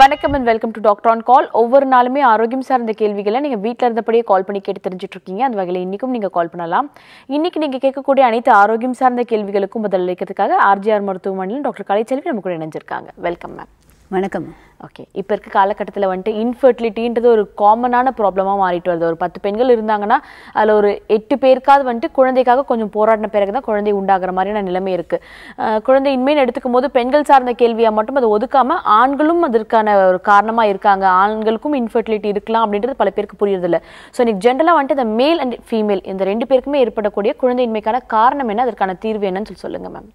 வணக்கம் and welcome to doctor on call ஒவ்வொரு நாளுமே ஆரோக்கியம் சார்ந்த கேள்விகளை நீங்கள் வீட்டில் இருந்தபடியே கால் பண்ணி கேட்டு தெரிஞ்சுட்டு இருக்கீங்க அந்த வகையில் இன்றைக்கும் நீங்கள் கால் பண்ணலாம் இன்றைக்கி நீங்கள் கேட்கக்கூடிய அனைத்து ஆரோக்கியம் சார்ந்த கேள்விகளுக்கும் பதிலளிக்கிறதுக்காக ஆர்ஜிஆர் மருத்துவமனையில் டாக்டர் கலைச்செல்வி நம்ம கூட இணைஞ்சிருக்காங்க வெல்கம் மேம் வணக்கம் ஓகே இப்போ இருக்க காலகட்டத்தில் வந்துட்டு இன்ஃபர்டிலிட்டின்றது ஒரு காமனான ப்ராப்ளமாக மாறிட்டு வருது ஒரு பத்து பெண்கள் இருந்தாங்கன்னா அதில் ஒரு எட்டு பேருக்காவது வந்துட்டு குழந்தைக்காக கொஞ்சம் போராடின பிறகு தான் குழந்தை உண்டாகிற மாதிரியான நிலைமை இருக்குது குழந்தை இன்மையை எடுத்துக்கும் போது பெண்கள் சார்ந்த கேள்வியாக மட்டும் அதை ஒதுக்காமல் ஆண்களும் அதற்கான ஒரு காரணமாக இருக்காங்க ஆண்களுக்கும் இன்ஃபர்டிலிட்டி இருக்கலாம் அப்படின்றது பல பேருக்கு புரியறதில்ல ஸோ இன்னைக்கு ஜென்ரலாக வந்துட்டு இந்த மேல் அண்ட் ஃபீமேல் இந்த ரெண்டு பேருக்குமே ஏற்படக்கூடிய குழந்தையின்மைக்கான காரணம் என்ன அதற்கான தீர்வு என்னன்னு சொல்லி சொல்லுங்கள் மேம்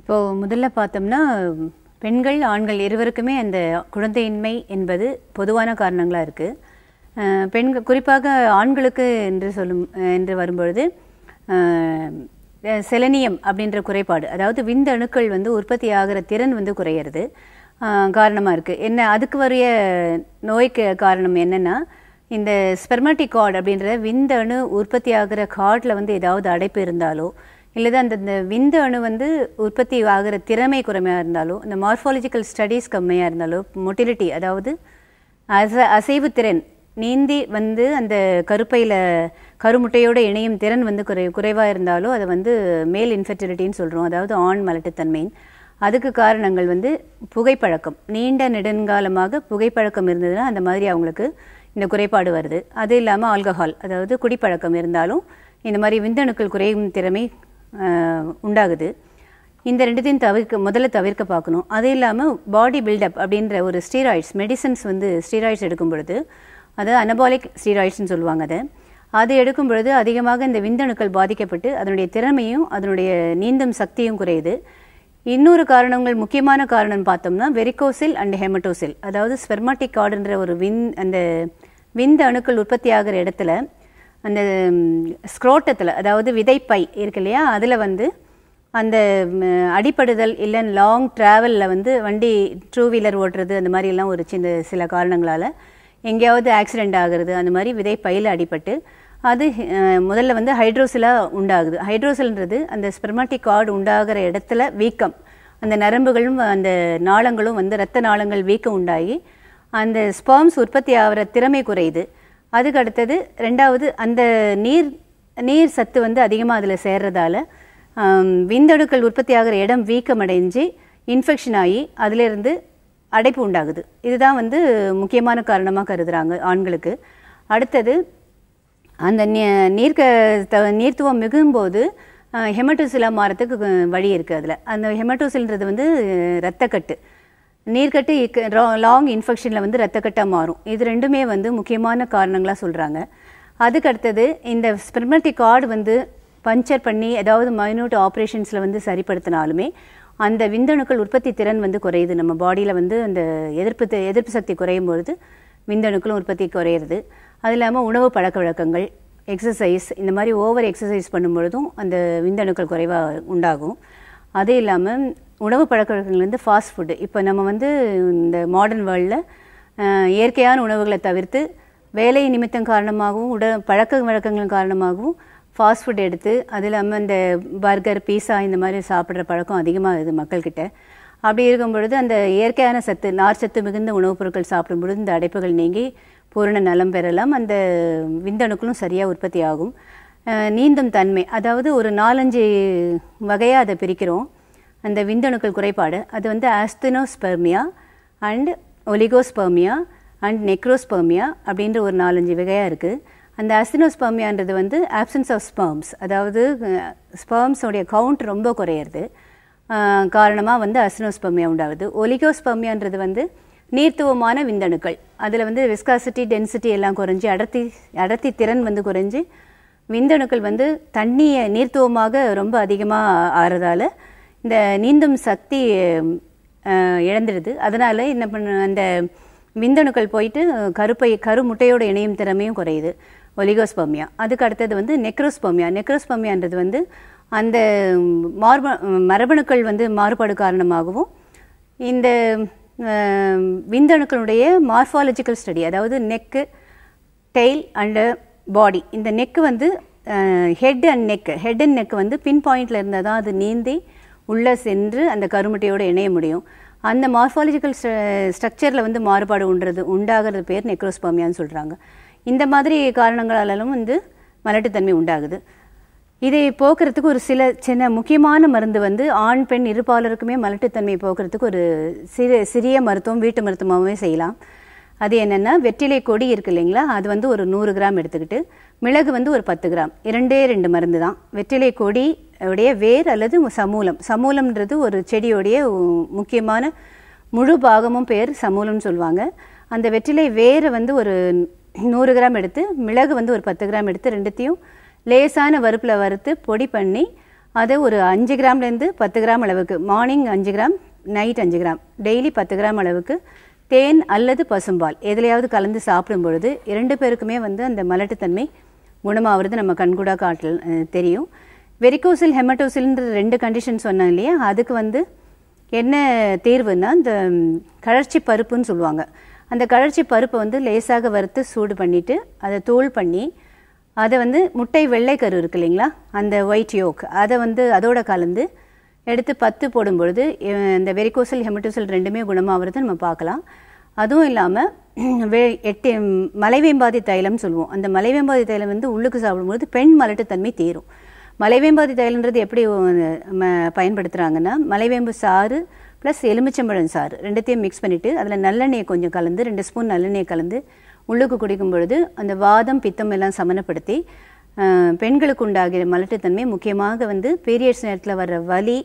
இப்போது முதல்ல பார்த்தோம்னா பெண்கள் ஆண்கள் இருவருக்குமே அந்த குழந்தையின்மை என்பது பொதுவான காரணங்களாக இருக்குது பெண்கள் குறிப்பாக ஆண்களுக்கு என்று சொல்லும் என்று வரும்பொழுது செலனியம் அப்படின்ற குறைபாடு அதாவது விந்த அணுக்கள் வந்து உற்பத்தி ஆகிற திறன் வந்து குறையிறது காரணமாக இருக்குது என்ன அதுக்கு வரைய நோய்க்கு காரணம் என்னென்னா இந்த ஸ்பெர்மட்டிக் கார்டு அப்படின்ற விந்தணு உற்பத்தி ஆகிற கார்டில் வந்து ஏதாவது அடைப்பு இருந்தாலோ இல்லது அந்த விந்து அணு வந்து உற்பத்தி ஆகிற திறமை குறைமையாக இருந்தாலோ இந்த மார்ஃபாலஜிக்கல் ஸ்டடீஸ் கம்மியாக இருந்தாலோ மொட்டிலிட்டி அதாவது அச அசைவு திறன் நீந்தி வந்து அந்த கருப்பையில் கருமுட்டையோடு இணையும் திறன் வந்து குறை குறைவாக இருந்தாலும் அதை வந்து மேல் இன்ஃபெர்டிலிட்டின்னு சொல்கிறோம் அதாவது ஆண் மலட்டுத்தன்மையின் அதுக்கு காரணங்கள் வந்து புகைப்பழக்கம் நீண்ட நெடுங்காலமாக புகைப்பழக்கம் இருந்ததுன்னா அந்த மாதிரி அவங்களுக்கு இந்த குறைபாடு வருது அது இல்லாமல் ஆல்கஹால் அதாவது குடிப்பழக்கம் இருந்தாலும் இந்த மாதிரி விந்தணுக்கள் குறையும் திறமை உண்டாகுது இந்த ரெண்டுத்தையும் தவிர்க்க முதல்ல தவிர்க்க பார்க்கணும் அது இல்லாமல் பாடி பில்டப் அப்படின்ற ஒரு ஸ்டீராய்ட்ஸ் மெடிசன்ஸ் வந்து ஸ்டீராய்ட்ஸ் எடுக்கும் பொழுது அது அனபாலிக் ஸ்டீராய்ட்ஸ்னு சொல்லுவாங்க அதை அது எடுக்கும் பொழுது அதிகமாக இந்த விந்தணுக்கள் பாதிக்கப்பட்டு அதனுடைய திறமையும் அதனுடைய நீந்தும் சக்தியும் குறையுது இன்னொரு காரணங்கள் முக்கியமான காரணம் பார்த்தோம்னா வெரிகோசில் அண்ட் ஹெமட்டோசில் அதாவது ஸ்பெர்மாட்டிக் கார்டுன்ற ஒரு வின் அந்த விந்த அணுக்கள் உற்பத்தியாகிற இடத்துல அந்த ஸ்க்ரோட்டத்தில் அதாவது விதைப்பை இருக்கு இல்லையா அதில் வந்து அந்த அடிப்படுதல் இல்லைன்னு லாங் ட்ராவலில் வந்து வண்டி டூ வீலர் ஓட்டுறது அந்த மாதிரிலாம் ஒரு சின்ன சில காரணங்களால் எங்கேயாவது ஆக்சிடெண்ட் ஆகிறது அந்த மாதிரி விதைப்பையில் அடிபட்டு அது முதல்ல வந்து ஹைட்ரோசிலாக உண்டாகுது ஹைட்ரோசில்ன்றது அந்த ஸ்பெர்மாட்டிக் கார்டு உண்டாகிற இடத்துல வீக்கம் அந்த நரம்புகளும் அந்த நாளங்களும் வந்து இரத்த நாளங்கள் வீக்கம் உண்டாகி அந்த ஸ்பாம்ஸ் உற்பத்தி ஆகிற திறமை குறையுது அதுக்கு அடுத்தது ரெண்டாவது அந்த நீர் நீர் சத்து வந்து அதிகமாக அதில் சேர்றதால விந்தணுக்கள் உற்பத்தி ஆகிற இடம் வீக்கமடைஞ்சு இன்ஃபெக்ஷன் ஆகி அதிலேருந்து அடைப்பு உண்டாகுது இதுதான் வந்து முக்கியமான காரணமாக கருதுகிறாங்க ஆண்களுக்கு அடுத்தது அந்த நீர்க்க நீர்த்துவம் மிகும்போது ஹெமட்டோசிலா மாறத்துக்கு வழி இருக்குது அதில் அந்த ஹெமட்டோசில்ன்றது வந்து இரத்தக்கட்டு நீர்க்கட்டு லாங் இன்ஃபெக்ஷனில் வந்து ரத்தக்கட்டாக மாறும் இது ரெண்டுமே வந்து முக்கியமான காரணங்களாக சொல்கிறாங்க அதுக்கடுத்தது இந்த ஸ்பெர்மெட்டிக் கார்டு வந்து பஞ்சர் பண்ணி ஏதாவது மைனூட் ஆப்ரேஷன்ஸில் வந்து சரிப்படுத்தினாலுமே அந்த விந்தணுக்கள் உற்பத்தி திறன் வந்து குறையுது நம்ம பாடியில் வந்து அந்த எதிர்ப்பு எதிர்ப்பு சக்தி குறையும் பொழுது விந்தணுக்களும் உற்பத்தி குறையிறது அது இல்லாமல் உணவு பழக்க வழக்கங்கள் எக்ஸசைஸ் இந்த மாதிரி ஓவர் எக்ஸசைஸ் பண்ணும்பொழுதும் அந்த விந்தணுக்கள் குறைவாக உண்டாகும் அது இல்லாமல் உணவு பழக்க ஃபாஸ்ட் ஃபுட்டு இப்போ நம்ம வந்து இந்த மாடர்ன் வேர்ல்டில் இயற்கையான உணவுகளை தவிர்த்து வேலை நிமித்தம் காரணமாகவும் உட பழக்க வழக்கங்கள் காரணமாகவும் ஃபாஸ்ட் ஃபுட் எடுத்து அது இல்லாமல் இந்த பர்கர் பீஸா இந்த மாதிரி சாப்பிட்ற பழக்கம் அதிகமாக இருக்குது மக்கள்கிட்ட அப்படி இருக்கும் பொழுது அந்த இயற்கையான சத்து நார் சத்து மிகுந்த உணவுப் பொருட்கள் சாப்பிடும் பொழுது இந்த அடைப்புகள் நீங்கி பூரண நலம் பெறலாம் அந்த விந்தணுக்களும் சரியாக உற்பத்தி ஆகும் நீந்தும் தன்மை அதாவது ஒரு நாலஞ்சு வகையாக அதை பிரிக்கிறோம் அந்த விந்தணுக்கள் குறைபாடு அது வந்து asthenospermia and oligospermia and necrospermia அப்படின்ற ஒரு நாலஞ்சு வகையாக இருக்குது அந்த அஸ்தினோஸ்பெர்மியான்றது வந்து ஆப்சன்ஸ் ஆஃப் ஸ்பெர்ம்ஸ் அதாவது ஸ்பர்ம்ஸோடைய கவுண்ட் ரொம்ப குறையிறது காரணமாக வந்து அஸ்தினோஸ்பெர்மியா உண்டாகுது ஒலிகோஸ்பெர்மியான்றது வந்து நீர்த்துவமான விந்தணுக்கள் அதில் வந்து விஸ்காசிட்டி டென்சிட்டி எல்லாம் குறைஞ்சி அடர்த்தி அடர்த்தி திறன் வந்து குறைஞ்சி விந்தணுக்கள் வந்து தண்ணியை நீர்த்துவமாக ரொம்ப அதிகமாக ஆறுறதால இந்த நீந்தும் சக்தி இழந்துடுது அதனால் என்ன பண்ண அந்த விந்தணுக்கள் போயிட்டு கருப்பை கரு முட்டையோட இணையும் திறமையும் குறையுது ஒலிகோஸ்போமியா அதுக்கு அடுத்தது வந்து நெக்ரோஸ்போமியா நெக்ரோஸ்போமியான்றது வந்து அந்த மார்ப மரபணுக்கள் வந்து மாறுபாடு காரணமாகவும் இந்த விந்தணுக்களுடைய மார்ஃபாலஜிக்கல் ஸ்டடி அதாவது நெக்கு டெய்ல் அண்டு பாடி இந்த நெக்கு வந்து head and neck head and neck வந்து பின் பாயிண்டில் இருந்தால் தான் அது நீந்தி உள்ளே சென்று அந்த கருமட்டையோடு இணைய முடியும் அந்த மார்ஃபாலஜிக்கல் ஸ்ட்ரக்சரில் வந்து மாறுபாடு உண்டுறது உண்டாகிறது பேர் நெக்ரோஸ்பாமியான்னு சொல்கிறாங்க இந்த மாதிரி காரணங்களாலும் வந்து மலட்டுத்தன்மை உண்டாகுது இதை போக்குறதுக்கு ஒரு சில சின்ன முக்கியமான மருந்து வந்து ஆண் பெண் இருப்பாளருக்குமே மலட்டுத்தன்மையை போக்குறதுக்கு ஒரு சிறு சிறிய மருத்துவம் வீட்டு மருத்துவமாகவே செய்யலாம் அது என்னென்னா வெற்றிலை கொடி இருக்கு இல்லைங்களா அது வந்து ஒரு நூறு கிராம் எடுத்துக்கிட்டு மிளகு வந்து ஒரு பத்து கிராம் இரண்டே ரெண்டு மருந்து தான் வெற்றிலை கொடி உடைய வேர் அல்லது சமூலம் சமூலம்ன்றது ஒரு செடியோடைய முக்கியமான முழு பாகமும் பேர் சமூலம்னு சொல்லுவாங்க அந்த வெற்றிலை வேரை வந்து ஒரு நூறு கிராம் எடுத்து மிளகு வந்து ஒரு பத்து கிராம் எடுத்து ரெண்டுத்தையும் லேசான வறுப்பில் வறுத்து பொடி பண்ணி அதை ஒரு அஞ்சு கிராம்லேருந்து பத்து கிராம் அளவுக்கு மார்னிங் அஞ்சு கிராம் நைட் அஞ்சு கிராம் டெய்லி பத்து கிராம் அளவுக்கு தேன் அல்லது பசும்பால் எதுலையாவது கலந்து சாப்பிடும் பொழுது இரண்டு பேருக்குமே வந்து அந்த மலட்டுத்தன்மை குணமாகிறது நம்ம கண்கூடாக காட்டில் தெரியும் வெரிகோசில் ஹெமட்டோசில்ன்ற ரெண்டு கண்டிஷன் சொன்னேன் இல்லையா அதுக்கு வந்து என்ன தேர்வுன்னா இந்த கழற்சி பருப்புன்னு சொல்லுவாங்க அந்த கழற்சி பருப்பை வந்து லேசாக வறுத்து சூடு பண்ணிவிட்டு அதை தோல் பண்ணி அதை வந்து முட்டை வெள்ளைக்கரு இருக்கு இல்லைங்களா அந்த ஒயிட் யோக் அதை வந்து அதோட கலந்து எடுத்து பத்து போடும்பொழுது இந்த வெரிகோசல் ஹெமட்டோசல் ரெண்டுமே குணமாகிறது நம்ம பார்க்கலாம் அதுவும் இல்லாமல் வே எட்டு மலைவேம்பாதி தைலம்னு சொல்லுவோம் அந்த மலைவேம்பாதி தைலம் வந்து உள்ளுக்கு சாப்பிடும்பொழுது பெண் மலட்டுத்தன்மை தீரும் மலைவேம்பாதி தைலன்றது எப்படி பயன்படுத்துகிறாங்கன்னா மலைவேம்பு சாறு ப்ளஸ் எலுமிச்சம்பழம் சாறு ரெண்டுத்தையும் மிக்ஸ் பண்ணிவிட்டு அதில் நல்லெண்ணெயை கொஞ்சம் கலந்து ரெண்டு ஸ்பூன் நல்லெண்ணெயை கலந்து உள்ளுக்கு குடிக்கும் பொழுது அந்த வாதம் பித்தம் எல்லாம் சமனப்படுத்தி பெண்களுக்கு உண்டாகிற மலட்டுத்தன்மை முக்கியமாக வந்து பீரியட்ஸ் நேரத்தில் வர்ற வலி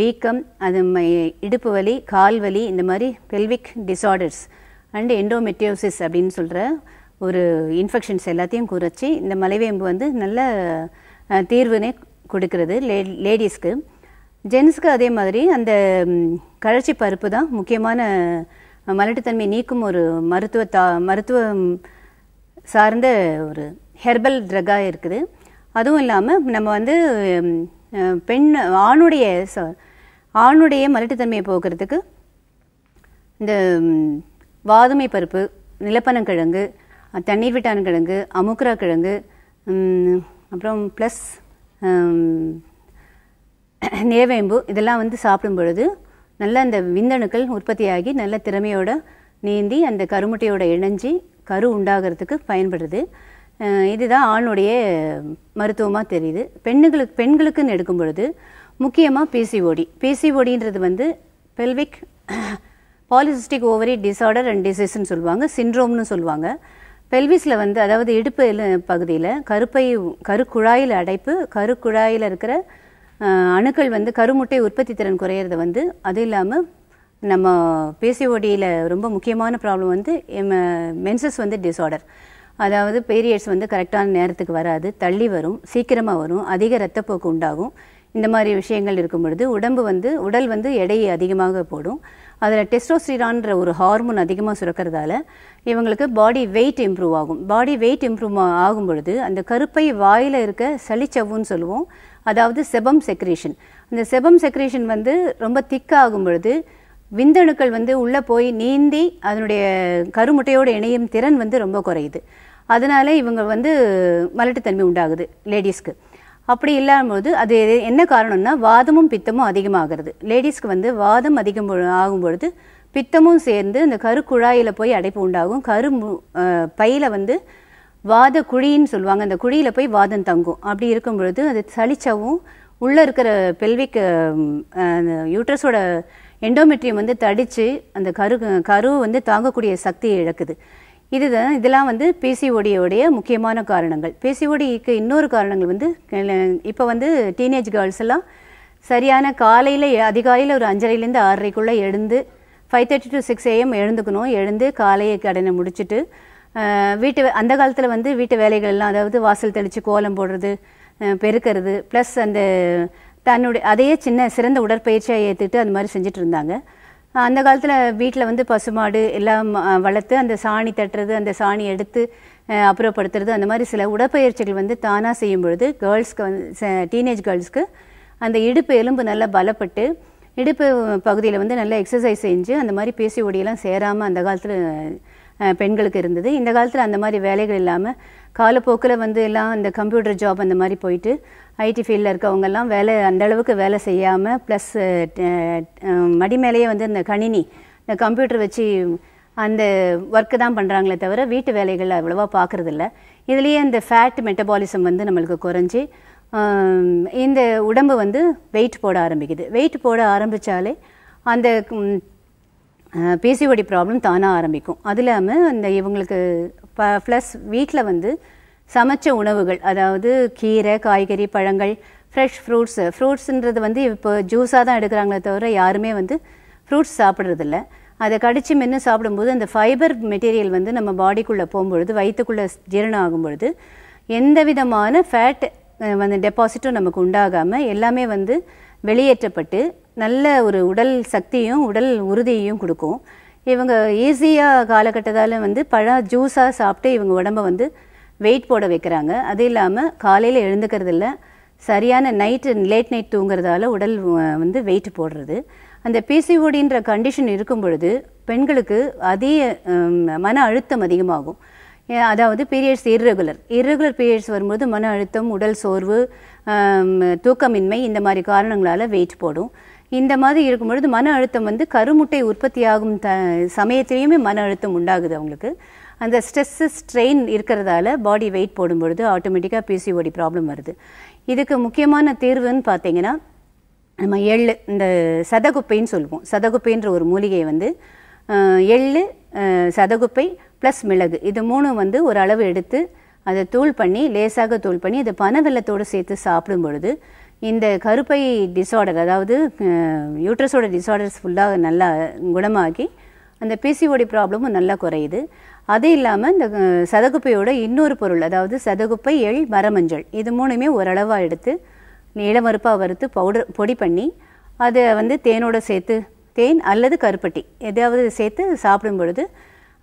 வீக்கம் அது இடுப்பு வலி கால் வலி இந்த மாதிரி பெல்விக் டிசார்டர்ஸ் அண்ட் எண்டோமெட்டியோசிஸ் அப்படின்னு சொல்கிற ஒரு இன்ஃபெக்ஷன்ஸ் எல்லாத்தையும் குறைச்சி இந்த மலைவேம்பு வந்து நல்ல தீர்வுனே கொடுக்கறது லே லேடிஸ்க்கு ஜென்ஸ்க்கு அதே மாதிரி அந்த கழற்சி பருப்பு தான் முக்கியமான மலட்டுத்தன்மை நீக்கும் ஒரு மருத்துவ தா மருத்துவம் சார்ந்த ஒரு ஹெர்பல் ட்ரக்காக இருக்குது அதுவும் இல்லாமல் நம்ம வந்து பெண் ஆணுடைய ஆணுடைய மலட்டுத்தன்மையை போக்குறதுக்கு இந்த வாதுமை பருப்பு நிலப்பனங்கிழங்கு தண்ணீர் விட்டான கிழங்கு அமுக்ரா கிழங்கு அப்புறம் ப்ளஸ் நேவேம்பு இதெல்லாம் வந்து சாப்பிடும் பொழுது நல்ல அந்த விந்தணுக்கள் உற்பத்தியாகி நல்ல திறமையோட நீந்தி அந்த கருமுட்டையோட இணைஞ்சி கரு உண்டாகிறதுக்கு பயன்படுது இதுதான் ஆணுடைய மருத்துவமாக தெரியுது பெண்ணுகளுக்கு பெண்களுக்குன்னு எடுக்கும் பொழுது முக்கியமாக பிசிஓடி பிசிஓடின்றது வந்து pelvic polycystic ovary disorder and டிசீஸ்ன்னு சொல்லுவாங்க சின்ட்ரோம்னு சொல்லுவாங்க பெல்விஸில் வந்து அதாவது இடுப்பு பகுதியில் கருப்பை கருக்குழாயில் அடைப்பு கருக்குழாயில் இருக்கிற அணுக்கள் வந்து கருமுட்டை உற்பத்தி திறன் குறையிறது வந்து அது இல்லாமல் நம்ம பிசிஓடியில் ரொம்ப முக்கியமான ப்ராப்ளம் வந்து எம் மென்சஸ் வந்து டிஸார்டர் அதாவது பீரியட்ஸ் வந்து கரெக்டான நேரத்துக்கு வராது தள்ளி வரும் சீக்கிரமாக வரும் அதிக ரத்தப்போக்கு உண்டாகும் இந்த மாதிரி விஷயங்கள் இருக்கும் பொழுது உடம்பு வந்து உடல் வந்து எடையை அதிகமாக போடும் அதில் டெஸ்டோஸ்டிரான்ற ஒரு ஹார்மோன் அதிகமாக சுரக்கிறதால இவங்களுக்கு பாடி வெயிட் இம்ப்ரூவ் ஆகும் பாடி வெயிட் இம்ப்ரூவ் ஆகும் பொழுது அந்த கருப்பை வாயில் இருக்க சளிச்சவ்வுன்னு சொல்லுவோம் அதாவது செபம் செக்ரேஷன் அந்த செபம் செக்ரேஷன் வந்து ரொம்ப திக்காகும் பொழுது விந்தணுக்கள் வந்து உள்ளே போய் நீந்தி அதனுடைய கருமுட்டையோடு இணையும் திறன் வந்து ரொம்ப குறையுது அதனால் இவங்க வந்து மலட்டுத்தன்மை உண்டாகுது லேடிஸ்க்கு அப்படி இல்லாமல் அது என்ன காரணம்னா வாதமும் பித்தமும் அதிகமாகிறது லேடிஸ்க்கு வந்து வாதம் அதிகம் ஆகும் பொழுது பித்தமும் சேர்ந்து இந்த கரு குழாயில் போய் அடைப்பு உண்டாகும் கரு பையில் வந்து வாத குழின்னு சொல்லுவாங்க அந்த குழியில் போய் வாதம் தங்கும் அப்படி இருக்கும் பொழுது அது சளிச்சவும் உள்ளே இருக்கிற பெல்விக்கு யூட்ரஸோட எண்டோமெட்ரியம் வந்து தடித்து அந்த கரு கரு வந்து தாங்கக்கூடிய சக்தியை இழக்குது இதுதான் இதெல்லாம் வந்து பிசிஓடியோடைய முக்கியமான காரணங்கள் பிசிஓடிக்கு இன்னொரு காரணங்கள் வந்து இப்போ வந்து டீனேஜ் கேர்ள்ஸ் எல்லாம் சரியான காலையில் அதிகாலையில் ஒரு அஞ்சரைலேருந்து ஆறரைக்குள்ளே எழுந்து five thirty to six AM எழுந்துக்கணும் எழுந்து காலையை கடனை முடிச்சுட்டு வீட்டு அந்த காலத்தில் வந்து வீட்டு வேலைகள் எல்லாம் அதாவது வாசல் தெளித்து கோலம் போடுறது பெருக்கிறது ப்ளஸ் அந்த தன்னுடைய அதையே சின்ன சிறந்த உடற்பயிற்சியாக ஏற்றுட்டு அந்த மாதிரி செஞ்சுட்டு இருந்தாங்க அந்த காலத்தில் வீட்டில் வந்து பசுமாடு எல்லாம் வளர்த்து அந்த சாணி தட்டுறது அந்த சாணி எடுத்து அப்புறப்படுத்துறது அந்த மாதிரி சில உடற்பயிற்சிகள் வந்து தானாக செய்யும் பொழுது கேர்ள்ஸ்க்கு வந்து டீனேஜ் கேர்ள்ஸ்க்கு அந்த இடுப்பு எலும்பு நல்லா பலப்பட்டு இடுப்பு பகுதியில் வந்து நல்லா எக்ஸசைஸ் செஞ்சு அந்த மாதிரி பேசி ஒடியெல்லாம் சேராமல் அந்த காலத்தில் பெண்களுக்கு இருந்தது இந்த காலத்தில் அந்த மாதிரி வேலைகள் இல்லாமல் காலப்போக்கில் வந்து எல்லாம் அந்த கம்ப்யூட்டர் ஜாப் அந்த மாதிரி போயிட்டு ஐடி ஃபீல்டில் இருக்கவங்கெல்லாம் வேலை அந்தளவுக்கு வேலை செய்யாமல் ப்ளஸ் மடி மேலேயே வந்து இந்த கணினி இந்த கம்ப்யூட்டர் வச்சு அந்த ஒர்க்கு தான் பண்ணுறாங்களே தவிர வீட்டு வேலைகள் அவ்வளோவா பார்க்குறதில்ல இதுலேயே இந்த ஃபேட் மெட்டபாலிசம் வந்து நம்மளுக்கு குறைஞ்சி இந்த உடம்பு வந்து வெயிட் போட ஆரம்பிக்குது வெயிட் போட ஆரம்பித்தாலே அந்த பிசிஓடி ப்ராப்ளம் தானாக ஆரம்பிக்கும் அது இல்லாமல் அந்த இவங்களுக்கு ப ப்ளஸ் வீட்டில் வந்து சமைச்ச உணவுகள் அதாவது கீரை காய்கறி பழங்கள் ஃப்ரெஷ் ஃப்ரூட்ஸ் ஃப்ரூட்ஸுன்றது வந்து இப்போ ஜூஸாக தான் எடுக்கிறாங்களே தவிர யாருமே வந்து ஃப்ரூட்ஸ் சாப்பிட்றதில்ல அதை கடித்து மென்று சாப்பிடும்போது அந்த ஃபைபர் மெட்டீரியல் வந்து நம்ம பாடிக்குள்ளே போகும்பொழுது வயிற்றுக்குள்ளே ஜீரணம் ஆகும்பொழுது எந்த விதமான ஃபேட் வந்து டெபாசிட்டும் நமக்கு உண்டாகாமல் எல்லாமே வந்து வெளியேற்றப்பட்டு நல்ல ஒரு உடல் சக்தியும் உடல் உறுதியையும் கொடுக்கும் இவங்க ஈஸியாக காலகட்டத்தால் வந்து பழம் ஜூஸாக சாப்பிட்டு இவங்க உடம்பை வந்து வெயிட் போட வைக்கிறாங்க அது இல்லாமல் காலையில் இல்லை சரியான நைட்டு லேட் நைட் தூங்குறதால உடல் வந்து வெயிட் போடுறது அந்த பிசிஓடின்ற கண்டிஷன் இருக்கும் பொழுது பெண்களுக்கு அதிக மன அழுத்தம் அதிகமாகும் அதாவது பீரியட்ஸ் இர்ரெகுலர் இர்ரெகுலர் பீரியட்ஸ் வரும்போது மன அழுத்தம் உடல் சோர்வு தூக்கமின்மை இந்த மாதிரி காரணங்களால் வெயிட் போடும் இந்த மாதிரி இருக்கும் பொழுது மன அழுத்தம் வந்து கருமுட்டை உற்பத்தியாகும் த சமயத்திலையுமே மன அழுத்தம் உண்டாகுது அவங்களுக்கு அந்த ஸ்ட்ரெஸ்ஸு ஸ்ட்ரெயின் இருக்கிறதால பாடி வெயிட் போடும்பொழுது ஆட்டோமேட்டிக்காக பிசிஓடி ப்ராப்ளம் வருது இதுக்கு முக்கியமான தீர்வுன்னு பார்த்தீங்கன்னா நம்ம எள் இந்த சதகுப்பைன்னு சொல்லுவோம் சதகுப்பைன்ற ஒரு மூலிகையை வந்து எள் சதகுப்பை ப்ளஸ் மிளகு இது மூணும் வந்து ஒரு அளவு எடுத்து அதை தூள் பண்ணி லேசாக தூள் பண்ணி அதை பனவெல்லத்தோடு சேர்த்து சாப்பிடும் பொழுது இந்த கருப்பை டிஸார்டர் அதாவது யூட்ரஸோட டிஸார்டர்ஸ் ஃபுல்லாக நல்லா குணமாகி அந்த பிசிஓடி ப்ராப்ளமும் நல்லா குறையுது அது இல்லாமல் இந்த சதகுப்பையோட இன்னொரு பொருள் அதாவது சதகுப்பை எள் மரமஞ்சள் இது மூணுமே ஓரளவாக எடுத்து இளமறுப்பாக வறுத்து பவுடர் பொடி பண்ணி அதை வந்து தேனோட சேர்த்து தேன் அல்லது கருப்பட்டி எதாவது சேர்த்து சாப்பிடும் பொழுது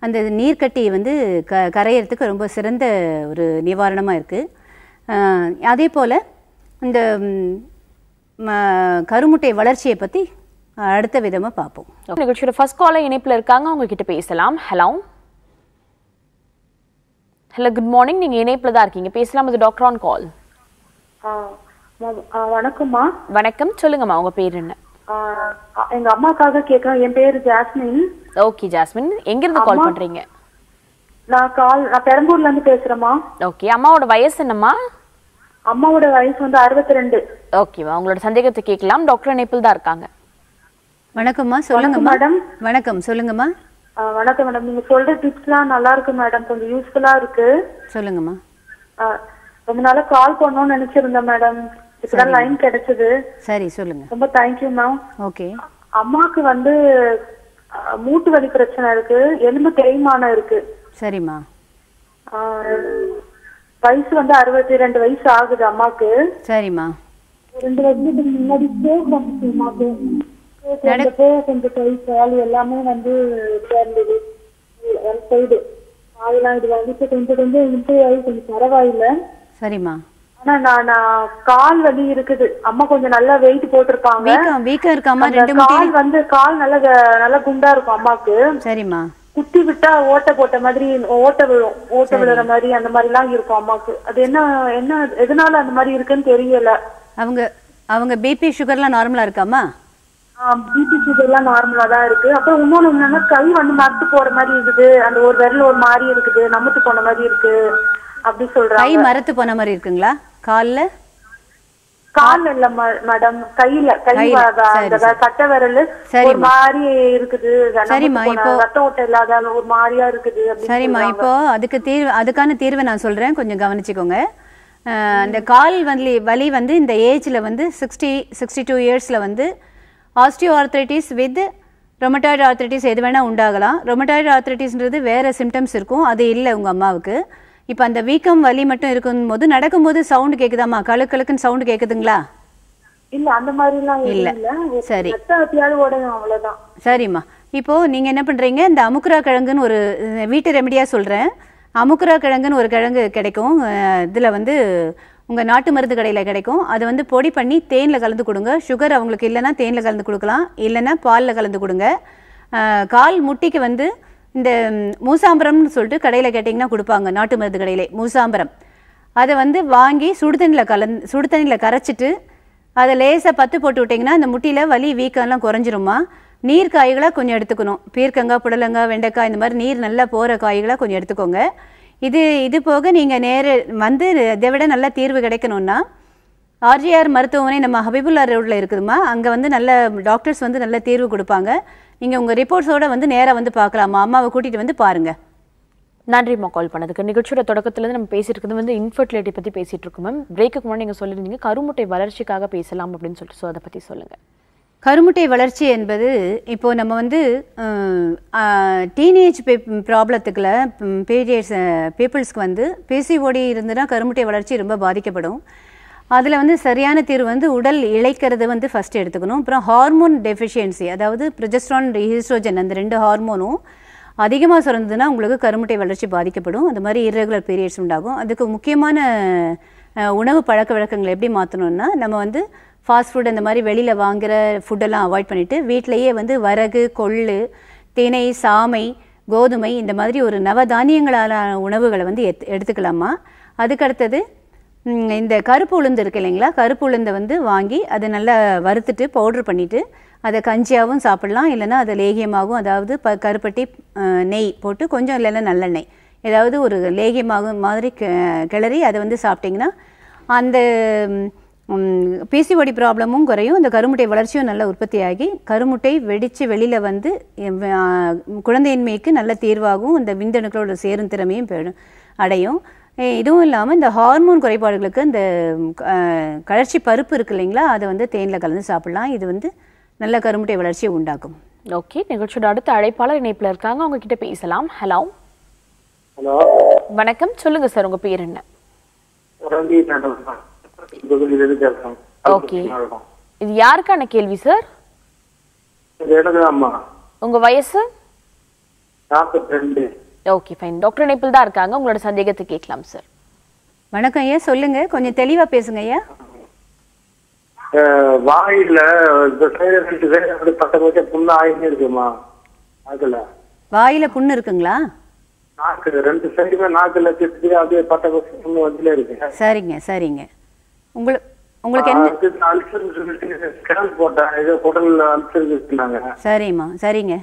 அந்த நீர்க்கட்டி வந்து க கரையிறதுக்கு ரொம்ப சிறந்த ஒரு நிவாரணமாக இருக்குது அதே போல் இந்த கருமுட்டை வளர்ச்சியை பற்றி அடுத்த விதமாக பார்ப்போம் நிகழ்ச்சியோட ஃபர்ஸ்ட் கால இணைப்பில் இருக்காங்க கிட்ட பேசலாம் ஹலோ ஹலோ குட் மார்னிங் நீங்கள் இணைப்பில் தான் இருக்கீங்க பேசலாம் இது டாக்டர் ஆன் கால் வணக்கம்மா வணக்கம் சொல்லுங்கம்மா உங்க பேர் என்ன எங்க அம்மாக்காக கேக்குறேன் என் பேரு ஜாஸ்மின் ஓகே ஜாஸ்மின் எங்க இருந்து கால் பண்றீங்க நான் கால் நான் பெரம்பூர்ல இருந்து பேசுறேம்மா ஓகே அம்மாவோட வயசு என்னம்மா அம்மாவோட வயசு வந்து அறுபத்தி ரெண்டு ஓகேவா உங்களோட சந்தேகத்தை கேட்கலாம் டாக்டர் இணைப்பில் தான் இருக்காங்க வணக்கம்மா சொல்லுங்க மேடம் வணக்கம் சொல்லுங்கம்மா வணக்கம் மேடம் நீங்க சொல்ற டிப்ஸ்லாம் நல்லா இருக்கு மேடம் கொஞ்சம் யூஸ்ஃபுல்லா இருக்கு சொல்லுங்கம்மா ரொம்ப நாளா கால் பண்ணணும்னு நினைச்சிருந்தேன் மேடம் இப்பதான் லைன் கிடைச்சது சரி சொல்லுங்க ரொம்ப தேங்க்யூ மேம் ஓகே அம்மாக்கு வந்து மூட்டு வலி பிரச்சனை இருக்கு எலும்பு தேய்மானம் இருக்கு சரிம்மா வயசு வந்து அறுபத்தி ரெண்டு வயசு ஆகுது அம்மாக்கு சரிம்மா ரெண்டு வருஷத்துக்கு முன்னாடி கொஞ்சம் கை கால் எல்லாமே வந்து இது கொஞ்சம் ஆகி கொஞ்சம் பரவாயில்ல சரிம்மா ஆனா கால் இருக்குது அம்மா கொஞ்சம் நல்லா வெயிட் ரெண்டு கால் வந்து கால் குண்டா இருக்கும் அம்மாக்கு சரிம்மா குத்தி விட்டா போட்ட மாதிரி விழுற மாதிரி அந்த இருக்கும் அம்மாக்கு அது என்ன என்ன எதனால அந்த மாதிரி இருக்குன்னு தெரியல அவங்க அவங்க பிபி சுகர்லாம் நார்மலா இருக்காமா பிபி சுகர்லாம் நார்மலா தான் இருக்கு அப்புறம் இன்னொன்னு கை வந்து மறுத்து போற மாதிரி இருக்குது அந்த ஒரு விரல் ஒரு மாதிரி இருக்குது நமத்து போன மாதிரி இருக்கு அப்படி சொல்றாங்க கை மரத்து போன மாதிரி இருக்குங்களா கால்ல கால் இல்ல மேடம் கையில கை கட்ட விரல் ஒரு மாதிரி இருக்குது சரிம்மா இப்போ ரத்த ஓட்டம் இல்லாத ஒரு மாதிரியா இருக்குது சரிம்மா இப்போ அதுக்கு தீர்வு அதுக்கான தீர்வை நான் சொல்றேன் கொஞ்சம் கவனிச்சுக்கோங்க அந்த கால் வந்து வலி வந்து இந்த ஏஜ்ல வந்து சிக்ஸ்டி சிக்ஸ்டி டூ இயர்ஸ்ல வந்து osteo osteoarthritis with rheumatoid arthritis எது வேணால் உண்டாகலாம் ரொமட்டாய்டு ஆர்த்ரைட்டிஸ்ன்றது வேறு சிம்டம்ஸ் இருக்கும் அது இல்லை உங்கள் அம்மாவுக்கு இப்போ அந்த வீக்கம் வலி மட்டும் இருக்கும் போது நடக்கும்போது சவுண்டு கேட்குதாம்மா கழு கழுக்குன்னு சவுண்டு கேட்குதுங்களா இல்ல அந்த மாதிரிலாம் இல்ல சரி சரிம்மா இப்போ நீங்க என்ன பண்றீங்க இந்த அமுக்குரா கிழங்குன்னு ஒரு வீட்டு ரெமடியா சொல்றேன் அமுக்குரா கிழங்குன்னு ஒரு கிழங்கு கிடைக்கும் இதில் வந்து உங்கள் நாட்டு மருந்து கடையில் கிடைக்கும் அதை வந்து பொடி பண்ணி தேனில் கலந்து கொடுங்க சுகர் அவங்களுக்கு இல்லைன்னா தேனில் கலந்து கொடுக்கலாம் இல்லைன்னா பாலில் கலந்து கொடுங்க கால் முட்டிக்கு வந்து இந்த மூசாம்பரம்னு சொல்லிட்டு கடையில் கேட்டிங்கன்னா கொடுப்பாங்க நாட்டு மருந்து கடையிலே மூசாம்பரம் அதை வந்து வாங்கி சுடுதண்ணியில் கலந் சுடுதண்ணியில் கரைச்சிட்டு அதை லேசாக பத்து போட்டு விட்டிங்கன்னா அந்த முட்டியில் வலி வீக்கம்லாம் குறைஞ்சிருமா நீர் காய்களாக கொஞ்சம் எடுத்துக்கணும் பீர்க்கங்காய் புடலங்காய் வெண்டைக்காய் இந்த மாதிரி நீர் நல்லா போகிற காய்களாக கொஞ்சம் எடுத்துக்கோங்க இது இது போக நீங்கள் நேர வந்து இதை விட நல்ல தீர்வு கிடைக்கணும்னா ஆர்ஜிஆர் மருத்துவமனை நம்ம ஹபிபுல்லா ரோட்டில் இருக்குதுமா அங்கே வந்து நல்ல டாக்டர்ஸ் வந்து நல்ல தீர்வு கொடுப்பாங்க நீங்கள் உங்கள் ரிப்போர்ட்ஸோடு வந்து நேராக வந்து பார்க்கலாமா அம்மாவை கூட்டிகிட்டு வந்து பாருங்கள் நன்றிம்மா கால் பண்ணதுக்கு நிகழ்ச்சியோட தொடக்கத்துலேருந்து நம்ம பேசிட்டு வந்து இன்ஃபர்டிலிட்டி பற்றி பேசிகிட்டு இருக்கோம் மேம் பிரேக்கு முன்னாடி நீங்கள் சொல்லியிருந்தீங்க கருமுட்டை வளர்ச்சிக்காக பேசலாம் அப்படின்னு சொல்லிட்டு ஸோ அதை பற்றி சொல்லுங்கள் கருமுட்டை வளர்ச்சி என்பது இப்போது நம்ம வந்து டீனேஜ் பே ப்ராப்ளத்துக்குள்ள பீரியட்ஸ் பீப்புள்ஸ்க்கு வந்து ஓடி இருந்துன்னா கருமுட்டை வளர்ச்சி ரொம்ப பாதிக்கப்படும் அதில் வந்து சரியான தீர்வு வந்து உடல் இழைக்கிறது வந்து ஃபஸ்ட்டு எடுத்துக்கணும் அப்புறம் ஹார்மோன் டெஃபிஷியன்சி அதாவது ப்ரொஜெஸ்ட்ரான் ஹிஸ்ட்ரோஜன் அந்த ரெண்டு ஹார்மோனும் அதிகமாக சுரந்ததுன்னா உங்களுக்கு கருமுட்டை வளர்ச்சி பாதிக்கப்படும் அந்த மாதிரி இரகுலர் பீரியட்ஸ் உண்டாகும் அதுக்கு முக்கியமான உணவு பழக்க வழக்கங்களை எப்படி மாற்றணும்னா நம்ம வந்து ஃபாஸ்ட் ஃபுட் அந்த மாதிரி வெளியில் வாங்குகிற ஃபுட்டெல்லாம் அவாய்ட் பண்ணிவிட்டு வீட்டிலையே வந்து வரகு கொள்ளு தினை சாமை கோதுமை இந்த மாதிரி ஒரு நவதானியங்களான உணவுகளை வந்து எத் எடுத்துக்கலாமா அதுக்கடுத்தது இந்த கருப்பு உளுந்து இருக்கு இல்லைங்களா கருப்பு உளுந்தை வந்து வாங்கி அதை நல்லா வறுத்துட்டு பவுட்ரு பண்ணிவிட்டு அதை கஞ்சியாகவும் சாப்பிட்லாம் இல்லைனா அதை லேகியமாகவும் அதாவது ப கருப்பட்டி நெய் போட்டு கொஞ்சம் இல்லைன்னா நல்லெண்ணெய் ஏதாவது ஒரு லேகியமாகும் மாதிரி கிளறி அதை வந்து சாப்பிட்டிங்கன்னா அந்த பிசிஓடி ப்ராப்ளமும் குறையும் இந்த கருமுட்டை வளர்ச்சியும் நல்ல உற்பத்தியாகி கருமுட்டை வெடித்து வெளியில் வந்து குழந்தையின்மைக்கு நல்ல தீர்வாகவும் இந்த விந்தணுக்களோட சேரும் திறமையும் அடையும் இதுவும் இல்லாமல் இந்த ஹார்மோன் குறைபாடுகளுக்கு இந்த கழற்சி பருப்பு இருக்கு இல்லைங்களா அதை வந்து தேனில் கலந்து சாப்பிடலாம் இது வந்து நல்ல கருமுட்டை வளர்ச்சியை உண்டாக்கும் ஓகே நிகழ்ச்சியோட அடுத்த அழைப்பாளர் இணைப்பில் இருக்காங்க அவங்க கிட்ட பேசலாம் ஹலோ ஹலோ வணக்கம் சொல்லுங்க சார் உங்க பேர் என்ன இது யாருக்கான கேள்வி சார் உங்க வயசு ஓகே ஃபைன் டாக்டர் இணைப்பில் தான் இருக்காங்க உங்களோட சந்தேகத்தை கேட்கலாம் சார் வணக்கம் ஐயா சொல்லுங்க கொஞ்சம் தெளிவா பேசுங்க ஐயா வாயில பத்தவங்க புண்ணு ஆயினே இருக்குமா அதுல வாயில புண்ணு இருக்குங்களா ரெண்டு சைடுமே நாக்குல அப்படியே பட்ட புண்ணு வந்துல இருக்கு சரிங்க சரிங்க உங்களுக்கு உங்களுக்கு என்ன சரிங்க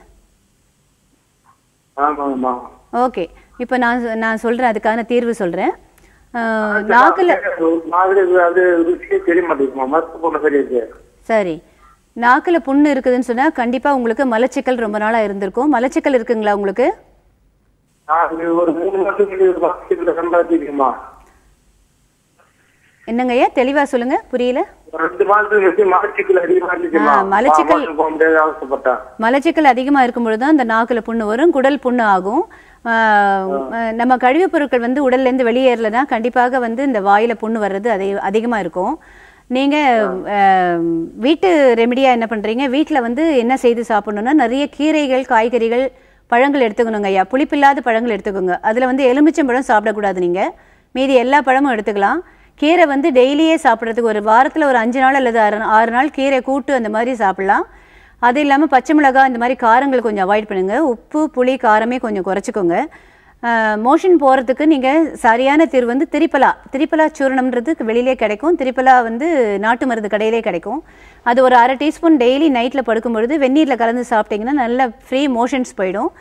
ஓகே நான் நான் அதுக்கான தீர்வு சொல்கிறேன் சரி புண்ணு இருக்குதுன்னு சொன்னா உங்களுக்கு மலச்சிக்கல் ரொம்ப நாளா இருந்திருக்கும் மலச்சிக்கல் இருக்குங்களா உங்களுக்கு என்னங்க ஐயா தெளிவா சொல்லுங்க புரியல மலச்சிக்கல் மலச்சிக்கல் அதிகமா இருக்கும் பொழுதுதான் அந்த நாக்குல புண்ணு வரும் குடல் புண்ணு ஆகும் நம்ம கழிவுப் பொருட்கள் வந்து உடல்ல இருந்து வெளியேறலனா கண்டிப்பாக வந்து இந்த வாயில புண்ணு வர்றது அதிகமா இருக்கும் நீங்க வீட்டு ரெமிடியா என்ன பண்றீங்க வீட்டில் வந்து என்ன செய்து சாப்பிடணும்னா நிறைய கீரைகள் காய்கறிகள் பழங்கள் எடுத்துக்கணுங்க ஐயா புளிப்பில்லாத பழங்கள் எடுத்துக்கோங்க அதில் வந்து எலுமிச்சம்பழம் சாப்பிடக்கூடாது நீங்கள் மீதி எல்லா பழமும் எடுத்துக்கலாம் கீரை வந்து டெய்லியே சாப்பிட்றதுக்கு ஒரு வாரத்தில் ஒரு அஞ்சு நாள் அல்லது ஆறு ஆறு நாள் கீரை கூட்டு அந்த மாதிரி சாப்பிட்லாம் அது இல்லாமல் பச்சை மிளகாய் இந்த மாதிரி காரங்கள் கொஞ்சம் அவாய்ட் பண்ணுங்கள் உப்பு புளி காரமே கொஞ்சம் குறைச்சிக்கோங்க மோஷன் போகிறதுக்கு நீங்கள் சரியான தீர்வு வந்து திரிப்பலா திரிப்பலா சூரணம்ன்றது வெளியிலே கிடைக்கும் திரிப்பலா வந்து நாட்டு மருந்து கடையிலே கிடைக்கும் அது ஒரு அரை டீஸ்பூன் டெய்லி நைட்டில் படுக்கும்பொழுது வெந்நீரில் கலந்து சாப்பிட்டிங்கன்னா நல்ல ஃப்ரீ மோஷன்ஸ் போயிடும்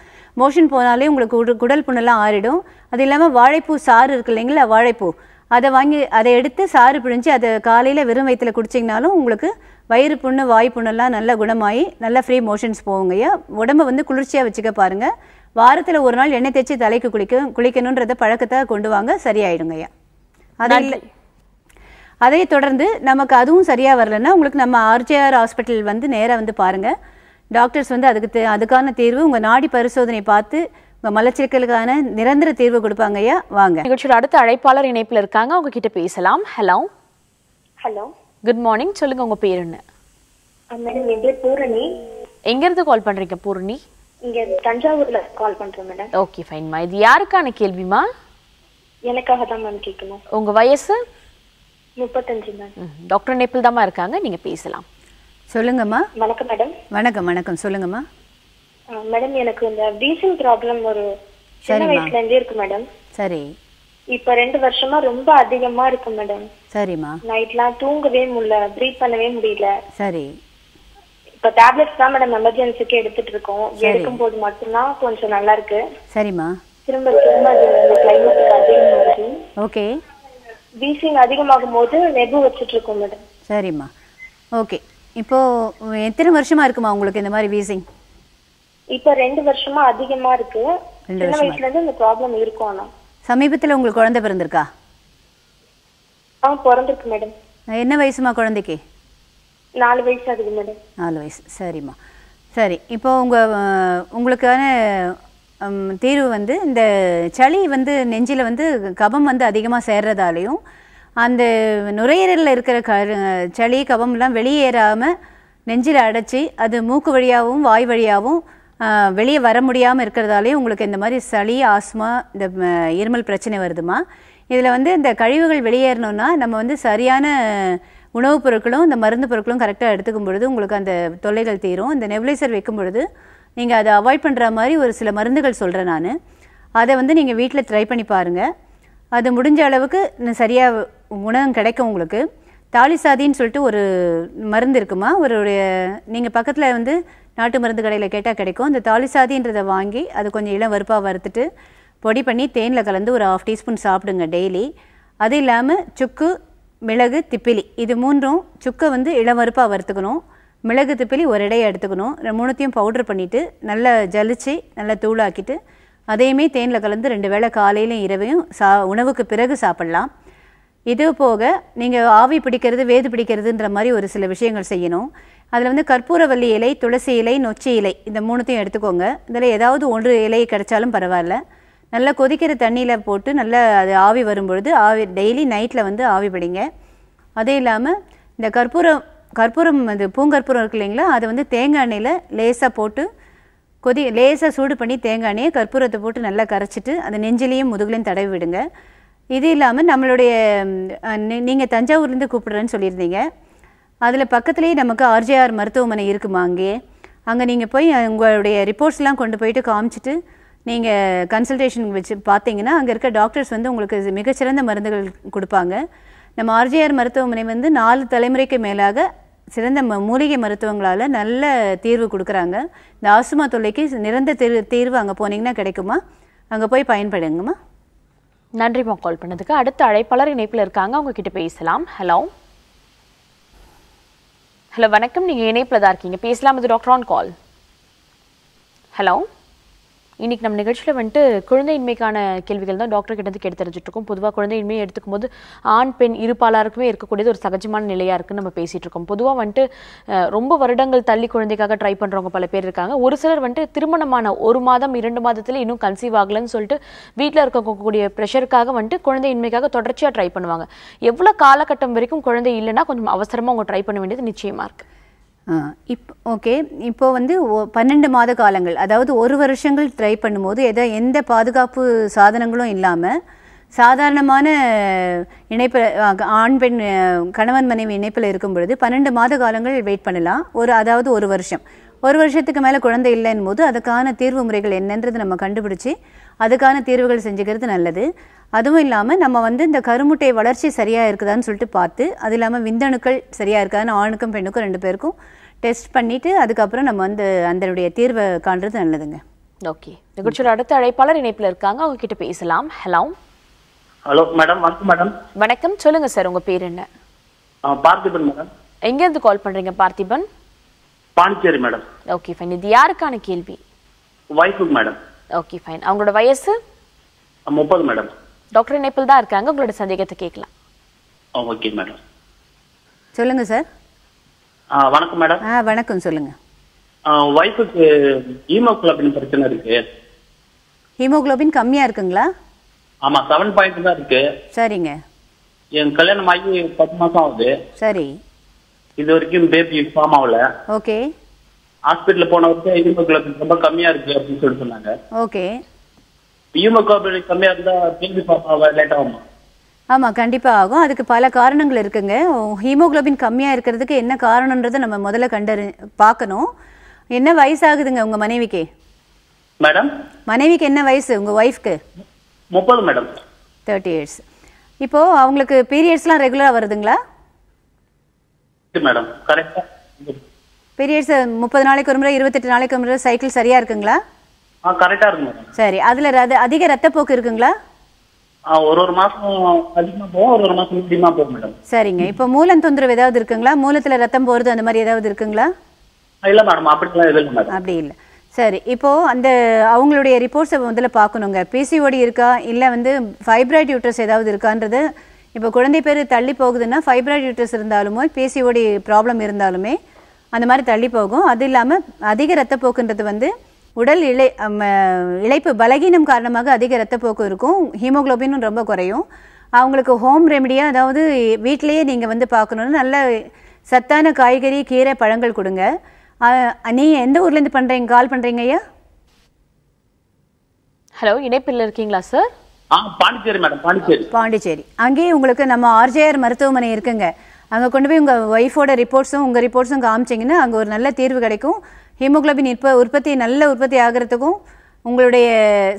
மோஷன் போனாலே உங்களுக்கு உடல் புண்ணெல்லாம் ஆறிடும் அது இல்லாமல் வாழைப்பூ சாறு இருக்கு இல்லைங்களா வாழைப்பூ அதை வாங்கி அதை எடுத்து சாறு பிழிஞ்சு அதை காலையில் வெறும் வயிற்றில் குடிச்சிங்கனாலும் உங்களுக்கு வயிறு புண்ணு வாய் புண்ணெல்லாம் நல்லா குணமாகி நல்லா ஃப்ரீ மோஷன்ஸ் போகுங்கய்யா உடம்பை வந்து குளிர்ச்சியாக வச்சுக்க பாருங்கள் வாரத்தில் ஒரு நாள் எண்ணெய் தேய்ச்சி தலைக்கு குளிக்க குளிக்கணுன்றத பழக்கத்தை கொண்டு வாங்க சரியாயிடுங்கய்யா அதை இல்லை அதை தொடர்ந்து நமக்கு அதுவும் சரியாக வரலன்னா உங்களுக்கு நம்ம ஆர்ஜேஆர் ஹாஸ்பிட்டல் வந்து நேராக வந்து பாருங்கள் டாக்டர்ஸ் வந்து அதுக்கு அதுக்கான தீர்வு உங்கள் நாடி பரிசோதனை பார்த்து இப்போ மலச்சிக்கலுக்கான நிரந்தர தீர்வு கொடுப்பாங்க ஐயா வாங்க நிகழ்ச்சியோட அடுத்த அழைப்பாளர் இணைப்பில் இருக்காங்க உங்ககிட்ட பேசலாம் ஹலோ ஹலோ குட் மார்னிங் சொல்லுங்க உங்க பேர் என்ன மேடம் என் பேர் பூரணி எங்கேருந்து கால் பண்றீங்க பூரணி இங்க தஞ்சாவூர்ல கால் பண்றேன் மேடம் ஓகே ஃபைன்மா இது யாருக்கான கேள்விமா எனக்காக தான் மேம் கேட்கணும் உங்க வயசு முப்பத்தஞ்சு மேம் டாக்டர் நேப்பில் தாமா இருக்காங்க நீங்க பேசலாம் சொல்லுங்கம்மா வணக்கம் மேடம் வணக்கம் வணக்கம் சொல்லுங்கம்மா மேடம் எனக்கு இந்த வீசிங் ப்ராப்ளம் ஒரு சின்ன வயசுல இருந்தே இருக்கு மேடம் சரி இப்ப ரெண்டு வருஷமா ரொம்ப அதிகமா இருக்கு மேடம் சரிம்மா நைட்லாம் தூங்கவே முடியல ப்ரீத் பண்ணவே முடியல சரி இப்ப டேப்லெட்ஸ் தான் மேடம் எமர்ஜென்சிக்கு எடுத்துட்டு இருக்கோம் எடுக்கும் போது மட்டும்தான் கொஞ்சம் நல்லா இருக்கு சரிம்மா திரும்ப திரும்ப கிளைமேட் அதிகமாகுது ஓகே வீசிங் அதிகமாகும் போது நெபு வச்சுட்டு இருக்கோம் மேடம் சரிம்மா ஓகே இப்போ எத்தனை வருஷமா இருக்குமா உங்களுக்கு இந்த மாதிரி வீசிங் இப்ப ரெண்டு வருஷமா அதிகமா இருக்கு சின்ன வயசுல இருந்து இந்த ப்ராப்ளம் இருக்கும் சமீபத்துல உங்களுக்கு குழந்தை பிறந்திருக்கா ஆ பிறந்திருக்கு மேடம் என்ன வயசுமா குழந்தைக்கு நாலு வயசு அதுக்கு மேடம் நாலு வயசு சரிம்மா சரி இப்போ உங்கள் உங்களுக்கான தீர்வு வந்து இந்த சளி வந்து நெஞ்சில் வந்து கபம் வந்து அதிகமாக சேர்றதாலையும் அந்த நுரையீரலில் இருக்கிற க சளி கபம்லாம் வெளியேறாமல் நெஞ்சில் அடைச்சி அது மூக்கு வழியாகவும் வாய் வழியாகவும் வெளியே வர முடியாமல் இருக்கிறதாலே உங்களுக்கு இந்த மாதிரி சளி ஆஸ்மா இந்த இருமல் பிரச்சனை வருதுமா இதில் வந்து இந்த கழிவுகள் வெளியேறணும்னா நம்ம வந்து சரியான உணவுப் பொருட்களும் இந்த மருந்து பொருட்களும் கரெக்டாக எடுத்துக்கும் பொழுது உங்களுக்கு அந்த தொல்லைகள் தீரும் இந்த நெபுலைசர் வைக்கும் பொழுது நீங்கள் அதை அவாய்ட் பண்ணுற மாதிரி ஒரு சில மருந்துகள் சொல்கிறேன் நான் அதை வந்து நீங்கள் வீட்டில் ட்ரை பண்ணி பாருங்கள் அது முடிஞ்ச அளவுக்கு சரியாக உணவு கிடைக்கும் உங்களுக்கு தாலிசாதின்னு சொல்லிட்டு ஒரு மருந்து இருக்குமா ஒரு நீங்கள் பக்கத்தில் வந்து நாட்டு மருந்து கடையில் கேட்டால் கிடைக்கும் அந்த தாலிசாதின்றதை வாங்கி அது கொஞ்சம் இளம் வறுப்பாக வறுத்துட்டு பொடி பண்ணி தேனில் கலந்து ஒரு ஆஃப் டீஸ்பூன் சாப்பிடுங்க டெய்லி அது இல்லாமல் சுக்கு மிளகு திப்பிலி இது மூன்றும் சுக்கை வந்து இளம் வறுப்பாக வறுத்துக்கணும் மிளகு திப்பிலி ஒரு இடையை எடுத்துக்கணும் மூணுத்தையும் பவுடர் பண்ணிவிட்டு நல்லா ஜலிச்சு நல்லா தூளாக்கிட்டு அதையுமே தேனில் கலந்து ரெண்டு வேளை காலையிலையும் இரவையும் சா உணவுக்கு பிறகு சாப்பிட்லாம் இது போக நீங்கள் ஆவி பிடிக்கிறது வேது பிடிக்கிறதுன்ற மாதிரி ஒரு சில விஷயங்கள் செய்யணும் அதில் வந்து கற்பூரவல்லி இலை துளசி இலை நொச்சி இலை இந்த மூணுத்தையும் எடுத்துக்கோங்க இதில் ஏதாவது ஒன்று இலை கிடைச்சாலும் பரவாயில்ல நல்லா கொதிக்கிற தண்ணியில் போட்டு நல்லா அது ஆவி வரும்பொழுது ஆவி டெய்லி நைட்டில் வந்து ஆவி படிங்க அதே இல்லாமல் இந்த கற்பூரம் கற்பூரம் அது பூங்கற்பூரம் இருக்கு இல்லைங்களா அதை வந்து தேங்காய் எண்ணெயில் லேசாக போட்டு கொதி லேசாக சூடு பண்ணி தேங்காய் எண்ணெயை கற்பூரத்தை போட்டு நல்லா கரைச்சிட்டு அதை நெஞ்சிலையும் முதுகுலையும் தடவி விடுங்க இது இல்லாமல் நம்மளுடைய நீங்கள் தஞ்சாவூர்லேருந்து கூப்பிடுறேன்னு சொல்லியிருந்தீங்க அதில் பக்கத்துலேயே நமக்கு ஆர்ஜேஆர் மருத்துவமனை இருக்குமா அங்கே அங்கே நீங்கள் போய் உங்களுடைய ரிப்போர்ட்ஸ்லாம் கொண்டு போயிட்டு காமிச்சிட்டு நீங்கள் கன்சல்டேஷன் வச்சு பார்த்தீங்கன்னா அங்கே இருக்க டாக்டர்ஸ் வந்து உங்களுக்கு மிகச்சிறந்த மருந்துகள் கொடுப்பாங்க நம்ம ஆர்ஜிஆர் மருத்துவமனை வந்து நாலு தலைமுறைக்கு மேலாக சிறந்த மூலிகை மருத்துவங்களால் நல்ல தீர்வு கொடுக்குறாங்க இந்த ஆசுமா தொல்லைக்கு நிறந்த தீர்வு தீர்வு அங்கே போனீங்கன்னா கிடைக்குமா அங்கே போய் பயன்படுங்கம்மா நன்றிம்மா கால் பண்ணதுக்கு அடுத்த அழைப்பாளர் இணைப்பில் இருக்காங்க அவங்க கிட்ட பேசலாம் ஹலோ ஹலோ வணக்கம் நீங்கள் இணைப்பில் தான் இருக்கீங்க பேசலாம் இது டாக்டர் ஆன் கால் ஹலோ இன்றைக்கி நம்ம நிகழ்ச்சியில் வந்துட்டு குழந்தையின்மைக்கான கேள்விகள் தான் டாக்டர் கெடுத்து கேட்டு தெரிஞ்சிட்ருக்கோம் பொதுவாக குழந்தையின்மையை எடுத்துக்கும் போது ஆண் பெண் இருப்பாளருக்குமே இருக்கக்கூடியது ஒரு சகஜமான நிலையாக இருக்குன்னு நம்ம பேசிகிட்டு இருக்கோம் பொதுவாக வந்துட்டு ரொம்ப வருடங்கள் தள்ளி குழந்தைக்காக ட்ரை பண்ணுறவங்க பல பேர் இருக்காங்க ஒரு சிலர் வந்துட்டு திருமணமான ஒரு மாதம் இரண்டு மாதத்தில் இன்னும் கன்சீவ் ஆகலன்னு சொல்லிட்டு வீட்டில் இருக்கக்கூடிய ப்ரெஷருக்காக வந்துட்டு குழந்தையின்மைக்காக தொடர்ச்சியாக ட்ரை பண்ணுவாங்க எவ்வளோ காலகட்டம் வரைக்கும் குழந்தை இல்லைன்னா கொஞ்சம் அவசரமாக அவங்க ட்ரை பண்ண வேண்டியது நிச்சயமாக இருக்குது இப் ஓகே இப்போது வந்து பன்னெண்டு மாத காலங்கள் அதாவது ஒரு வருஷங்கள் ட்ரை பண்ணும்போது எதோ எந்த பாதுகாப்பு சாதனங்களும் இல்லாமல் சாதாரணமான இணைப்பில் ஆண் பெண் கணவன் மனைவி இணைப்பில் இருக்கும் பொழுது பன்னெண்டு மாத காலங்கள் வெயிட் பண்ணலாம் ஒரு அதாவது ஒரு வருஷம் ஒரு வருஷத்துக்கு மேலே குழந்தை இல்லைன் போது அதுக்கான தீர்வு முறைகள் என்னன்றது நம்ம கண்டுபிடிச்சி அதுக்கான தீர்வுகள் செஞ்சுக்கிறது நல்லது அதுவும் இல்லாமல் நம்ம வந்து இந்த கருமுட்டை வளர்ச்சி சரியாக இருக்குதான்னு சொல்லிட்டு பார்த்து அது இல்லாமல் விந்தணுக்கள் சரியாக இருக்காதுன்னு ஆணுக்கும் பெண்ணுக்கும் ரெண்டு பேருக்கும் டெஸ்ட் பண்ணிவிட்டு அதுக்கப்புறம் நம்ம வந்து அதனுடைய தீர்வை காண்றது நல்லதுங்க ஓகே நிகழ்ச்சியில் அடுத்த அழைப்பாளர் இணைப்பில் இருக்காங்க அவங்க கிட்ட பேசலாம் ஹலோ ஹலோ மேடம் வணக்கம் மேடம் வணக்கம் சொல்லுங்க சார் உங்க பேர் என்ன பார்த்திபன் மேடம் எங்க இருந்து கால் பண்றீங்க Parthiban Pondicherry madam okay fine இது யாருக்கான கேள்வி வைஃபுக்கு மேடம் ஓகே ஃபைன் அவங்களோட வயசு முப்பது மேடம் டாக்டர் இணைப்பில் தான் இருக்காங்க உங்களோட சந்தேகத்தை கேட்கலாம் ஓகே மேடம் சொல்லுங்க சார் வணக்கம் மேடம் வணக்கம் சொல்லுங்க ஒய்ஃபுக்கு ஹீமோகுளோபின் பிரச்சனை இருக்கு ஹீமோகுளோபின் கம்மியா இருக்குங்களா ஆமா செவன் பாயிண்ட் தான் இருக்கு சரிங்க என் கல்யாணம் ஆகி பத்து மாசம் ஆகுது சரி இது வரைக்கும் பேபி ஃபார்ம் ஆகல ஓகே ஹாஸ்பிட்டல் போன வரைக்கும் ஹீமோகுளோபின் ரொம்ப கம்மியா இருக்கு அப்படின்னு சொல்லி சொன்னாங்க ஓகே ஹீமோகுளோபின் கம்மியா இருந்தா பேபி ஃபார்ம் ஆக லேட் ஆகுமா ஆமாம் கண்டிப்பாக ஆகும் அதுக்கு பல காரணங்கள் இருக்குங்க ஹீமோக்ளோபின் கம்மியாக இருக்கிறதுக்கு என்ன காரணன்றதை நம்ம முதல்ல கண்டறி பார்க்கணும் என்ன வயசு ஆகுதுங்க உங்கள் மனைவிக்கு மேடம் மனைவிக்கு என்ன வயசு உங்கள் ஒய்ஃப்க்கு முப்பது மேடம் தேர்ட்டி இயர்ஸ் இப்போது அவங்களுக்கு பீரியட்ஸ்லாம் ரெகுலராக வருதுங்களா மேடம் கரெக்டாக பீரியட்ஸ் முப்பது நாளைக்கு ஒரு முறை இருபத்தெட்டு நாளைக்கு ஒரு முறை சைக்கிள் சரியாக இருக்குங்களா கரெக்டாக இருக்கும் சரி அதில் அதிக ரத்தப்போக்கு இருக்குங்களா ஒரு ஒரு மாசம் அதிகமா போகும் ஒரு ஒரு மாசம் மீடியமா போகும் மேடம் சரிங்க இப்போ மூலம் தொந்தரவு ஏதாவது இருக்குங்களா மூலத்துல ரத்தம் போறது அந்த மாதிரி ஏதாவது இருக்குங்களா இல்ல மேடம் அப்படிலாம் எதுவும் மேடம் அப்படி இல்ல சரி இப்போ அந்த அவங்களுடைய ரிப்போர்ட்ஸை முதல்ல பாக்கணுங்க பிசிஓடி இருக்கா இல்லை வந்து ஃபைப்ராய்ட் யூட்ரஸ் ஏதாவது இருக்கான்றது இப்போ குழந்தை பேர் தள்ளி போகுதுன்னா ஃபைப்ராய்டு யூட்ரஸ் இருந்தாலுமோ பிசிஓடி ப்ராப்ளம் இருந்தாலுமே அந்த மாதிரி தள்ளி போகும் அது இல்லாமல் அதிக ரத்த போக்குன்றது வந்து உடல் இழை இழைப்பு பலகீனம் காரணமாக அதிக ரத்தப்போக்கு இருக்கும் ஹீமோக்ளோபினும் ரொம்ப குறையும் அவங்களுக்கு ஹோம் ரெமடியாக அதாவது வீட்டிலையே நீங்கள் வந்து பார்க்கணுன்னு நல்ல சத்தான காய்கறி கீரை பழங்கள் கொடுங்க நீங்கள் எந்த ஊர்லேருந்து பண்ணுறீங்க கால் பண்ணுறீங்க ஐயா ஹலோ இணைப்பில் இருக்கீங்களா சார் பாண்டிச்சேரி மேடம் பாண்டிச்சேரி பாண்டிச்சேரி அங்கேயே உங்களுக்கு நம்ம ஆர்ஜேஆர் மருத்துவமனை இருக்குங்க அங்கே கொண்டு போய் உங்கள் ஒய்ஃபோட ரிப்போர்ட்ஸும் உங்கள் ரிப்போர்ட்ஸும் காமிச்சிங்கன்னா அங்கே ஒரு நல்ல தீர்வு கிடைக்கும் ஹீமோக்ளோபின் இப்போ உற்பத்தி நல்ல உற்பத்தி ஆகிறதுக்கும் உங்களுடைய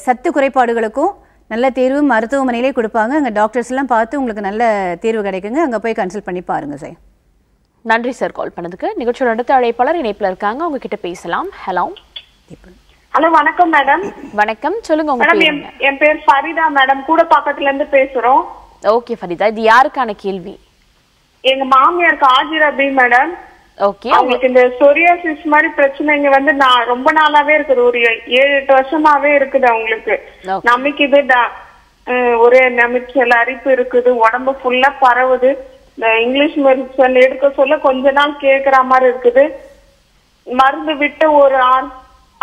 சத்து குறைபாடுகளுக்கும் நல்ல தீர்வு மருத்துவமனையிலே கொடுப்பாங்க அங்கே டாக்டர்ஸ்லாம் பார்த்து உங்களுக்கு நல்ல தீர்வு கிடைக்குங்க அங்கே போய் கன்சல்ட் பண்ணி பாருங்கள் சார் நன்றி சார் கால் பண்ணதுக்கு நிகழ்ச்சியோட அடுத்த அழைப்பாளர் இணைப்பில் இருக்காங்க உங்ககிட்ட பேசலாம் ஹலோ ஹலோ வணக்கம் மேடம் வணக்கம் சொல்லுங்க உங்க என் பேர் ஃபரிதா மேடம் கூட பக்கத்துல இருந்து பேசுறோம் ஓகே ஃபரிதா இது யாருக்கான கேள்வி எங்க மாமியாருக்கு ஆஜிரபி மேடம் ஓகே அவங்களுக்கு இந்த சொரியாசிஸ் மாதிரி பிரச்சனைங்க வந்து நான் ரொம்ப நாளாவே இருக்குது ஒரு ஏழு எட்டு வருஷமாவே இருக்குது அவங்களுக்கு நமக்கு ஒரே நமிச்சல் அரிப்பு இருக்குது உடம்பு ஃபுல்லா பரவுது இங்கிலீஷ் மெடிசன் எடுக்க சொல்ல கொஞ்ச நாள் கேக்குற மாதிரி இருக்குது மருந்து விட்டு ஒரு ஆறு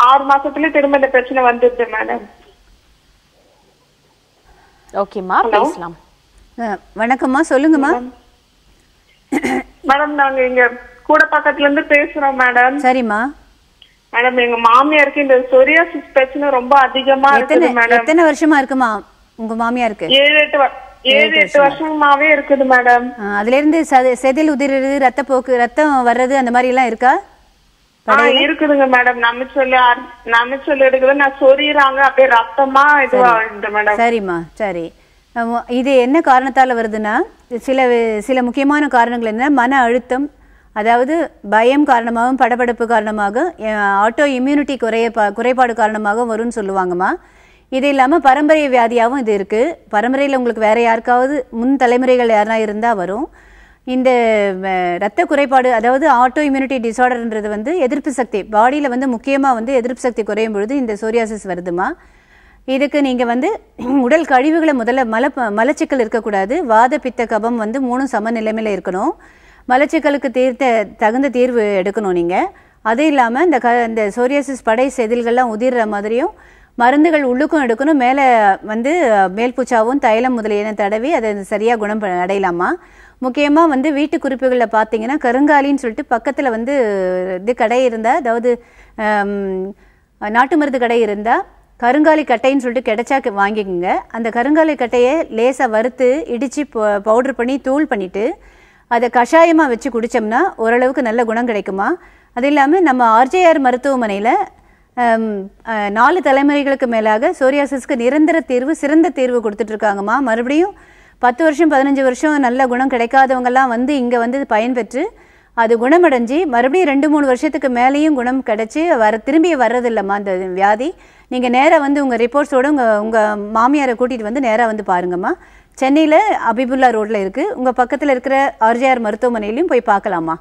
ஆறு மாசத்துல திரும்ப இந்த பிரச்சனை வந்துருது மேடம் ஓகேம்மா பேசலாம் வணக்கம்மா சொல்லுங்கம்மா மேடம் நாங்க இங்க கூட பக்கத்துல இருந்து பேசுறோம் மேடம் சரிம்மா மேடம் எங்க மாமியாருக்கு இந்த சொரியாசிஸ் பிரச்சனை ரொம்ப அதிகமா இருக்குது மேடம் எத்தனை வருஷமா இருக்குமா உங்க மாமியாருக்கு ஏழு எட்டு ஏழு எட்டு வருஷமாவே இருக்குது மேடம் அதுல இருந்து செதில் உதிரது ரத்த போக்கு ரத்தம் வர்றது அந்த மாதிரி எல்லாம் இருக்கா இருக்குதுங்க மேடம் நமிச்சொல்லு நமிச்சொல்லு எடுக்குது நான் சொரியறாங்க அப்படியே ரத்தமா இதுவா மேடம் சரிம்மா சரி இது என்ன காரணத்தால வருதுன்னா சில சில முக்கியமான காரணங்கள் என்ன மன அழுத்தம் அதாவது பயம் காரணமாகவும் படபடப்பு காரணமாக ஆட்டோ இம்யூனிட்டி குறைய குறைபாடு காரணமாக வரும்னு சொல்லுவாங்கம்மா இது இல்லாமல் பரம்பரை வியாதியாகவும் இது இருக்குது பரம்பரையில் உங்களுக்கு வேறு யாருக்காவது முன் தலைமுறைகள் யாரெல்லாம் இருந்தால் வரும் இந்த ரத்த குறைபாடு அதாவது ஆட்டோ இம்யூனிட்டி டிசார்டர்ன்றது வந்து எதிர்ப்பு சக்தி பாடியில் வந்து முக்கியமாக வந்து எதிர்ப்பு சக்தி குறையும் பொழுது இந்த சோரியாசிஸ் வருதுமா இதுக்கு நீங்கள் வந்து உடல் கழிவுகளை முதல்ல மல மலச்சிக்கல் இருக்கக்கூடாது வாத பித்த கபம் வந்து மூணும் சம நிலைமையில் இருக்கணும் மலச்சிக்கலுக்கு தீர்த்த தகுந்த தீர்வு எடுக்கணும் நீங்கள் அது இல்லாமல் இந்த க இந்த சோரியாசிஸ் படை செதில்கள்லாம் உதிர்ற மாதிரியும் மருந்துகள் உள்ளுக்கும் எடுக்கணும் மேலே வந்து மேல்பூச்சாவும் தைலம் முதலியன தடவி அதை சரியாக குணம் அடையலாமா முக்கியமாக வந்து வீட்டு குறிப்புகளில் பார்த்தீங்கன்னா கருங்காலின்னு சொல்லிட்டு பக்கத்தில் வந்து இது கடை இருந்தால் அதாவது நாட்டு மருந்து கடை இருந்தால் கருங்காலி கட்டைன்னு சொல்லிட்டு கிடைச்சா வாங்கிக்கோங்க அந்த கருங்காலி கட்டையை லேசாக வறுத்து இடித்து பவுடர் பண்ணி தூள் பண்ணிவிட்டு அதை கஷாயமாக வச்சு குடித்தோம்னா ஓரளவுக்கு நல்ல குணம் கிடைக்குமா அது இல்லாமல் நம்ம ஆர்ஜேஆர் மருத்துவமனையில் நாலு தலைமுறைகளுக்கு மேலாக சோரியாசிஸ்க்கு நிரந்தர தீர்வு சிறந்த தீர்வு கொடுத்துட்ருக்காங்கம்மா மறுபடியும் பத்து வருஷம் பதினஞ்சு வருஷம் நல்ல குணம் கிடைக்காதவங்கெல்லாம் வந்து இங்கே வந்து பயன்பெற்று அது குணமடைஞ்சு மறுபடியும் ரெண்டு மூணு வருஷத்துக்கு மேலேயும் குணம் கிடச்சி வர திரும்பி வர்றதில்லம்மா அந்த வியாதி நீங்கள் நேராக வந்து உங்கள் ரிப்போர்ட்ஸோடு உங்கள் உங்கள் மாமியாரை கூட்டிகிட்டு வந்து நேராக வந்து பாருங்கம்மா சென்னையில் அபிபுல்லா ரோட்டில் இருக்குது உங்கள் பக்கத்தில் இருக்கிற ஆர்ஜிஆர் மருத்துவமனையிலையும் போய் பார்க்கலாமா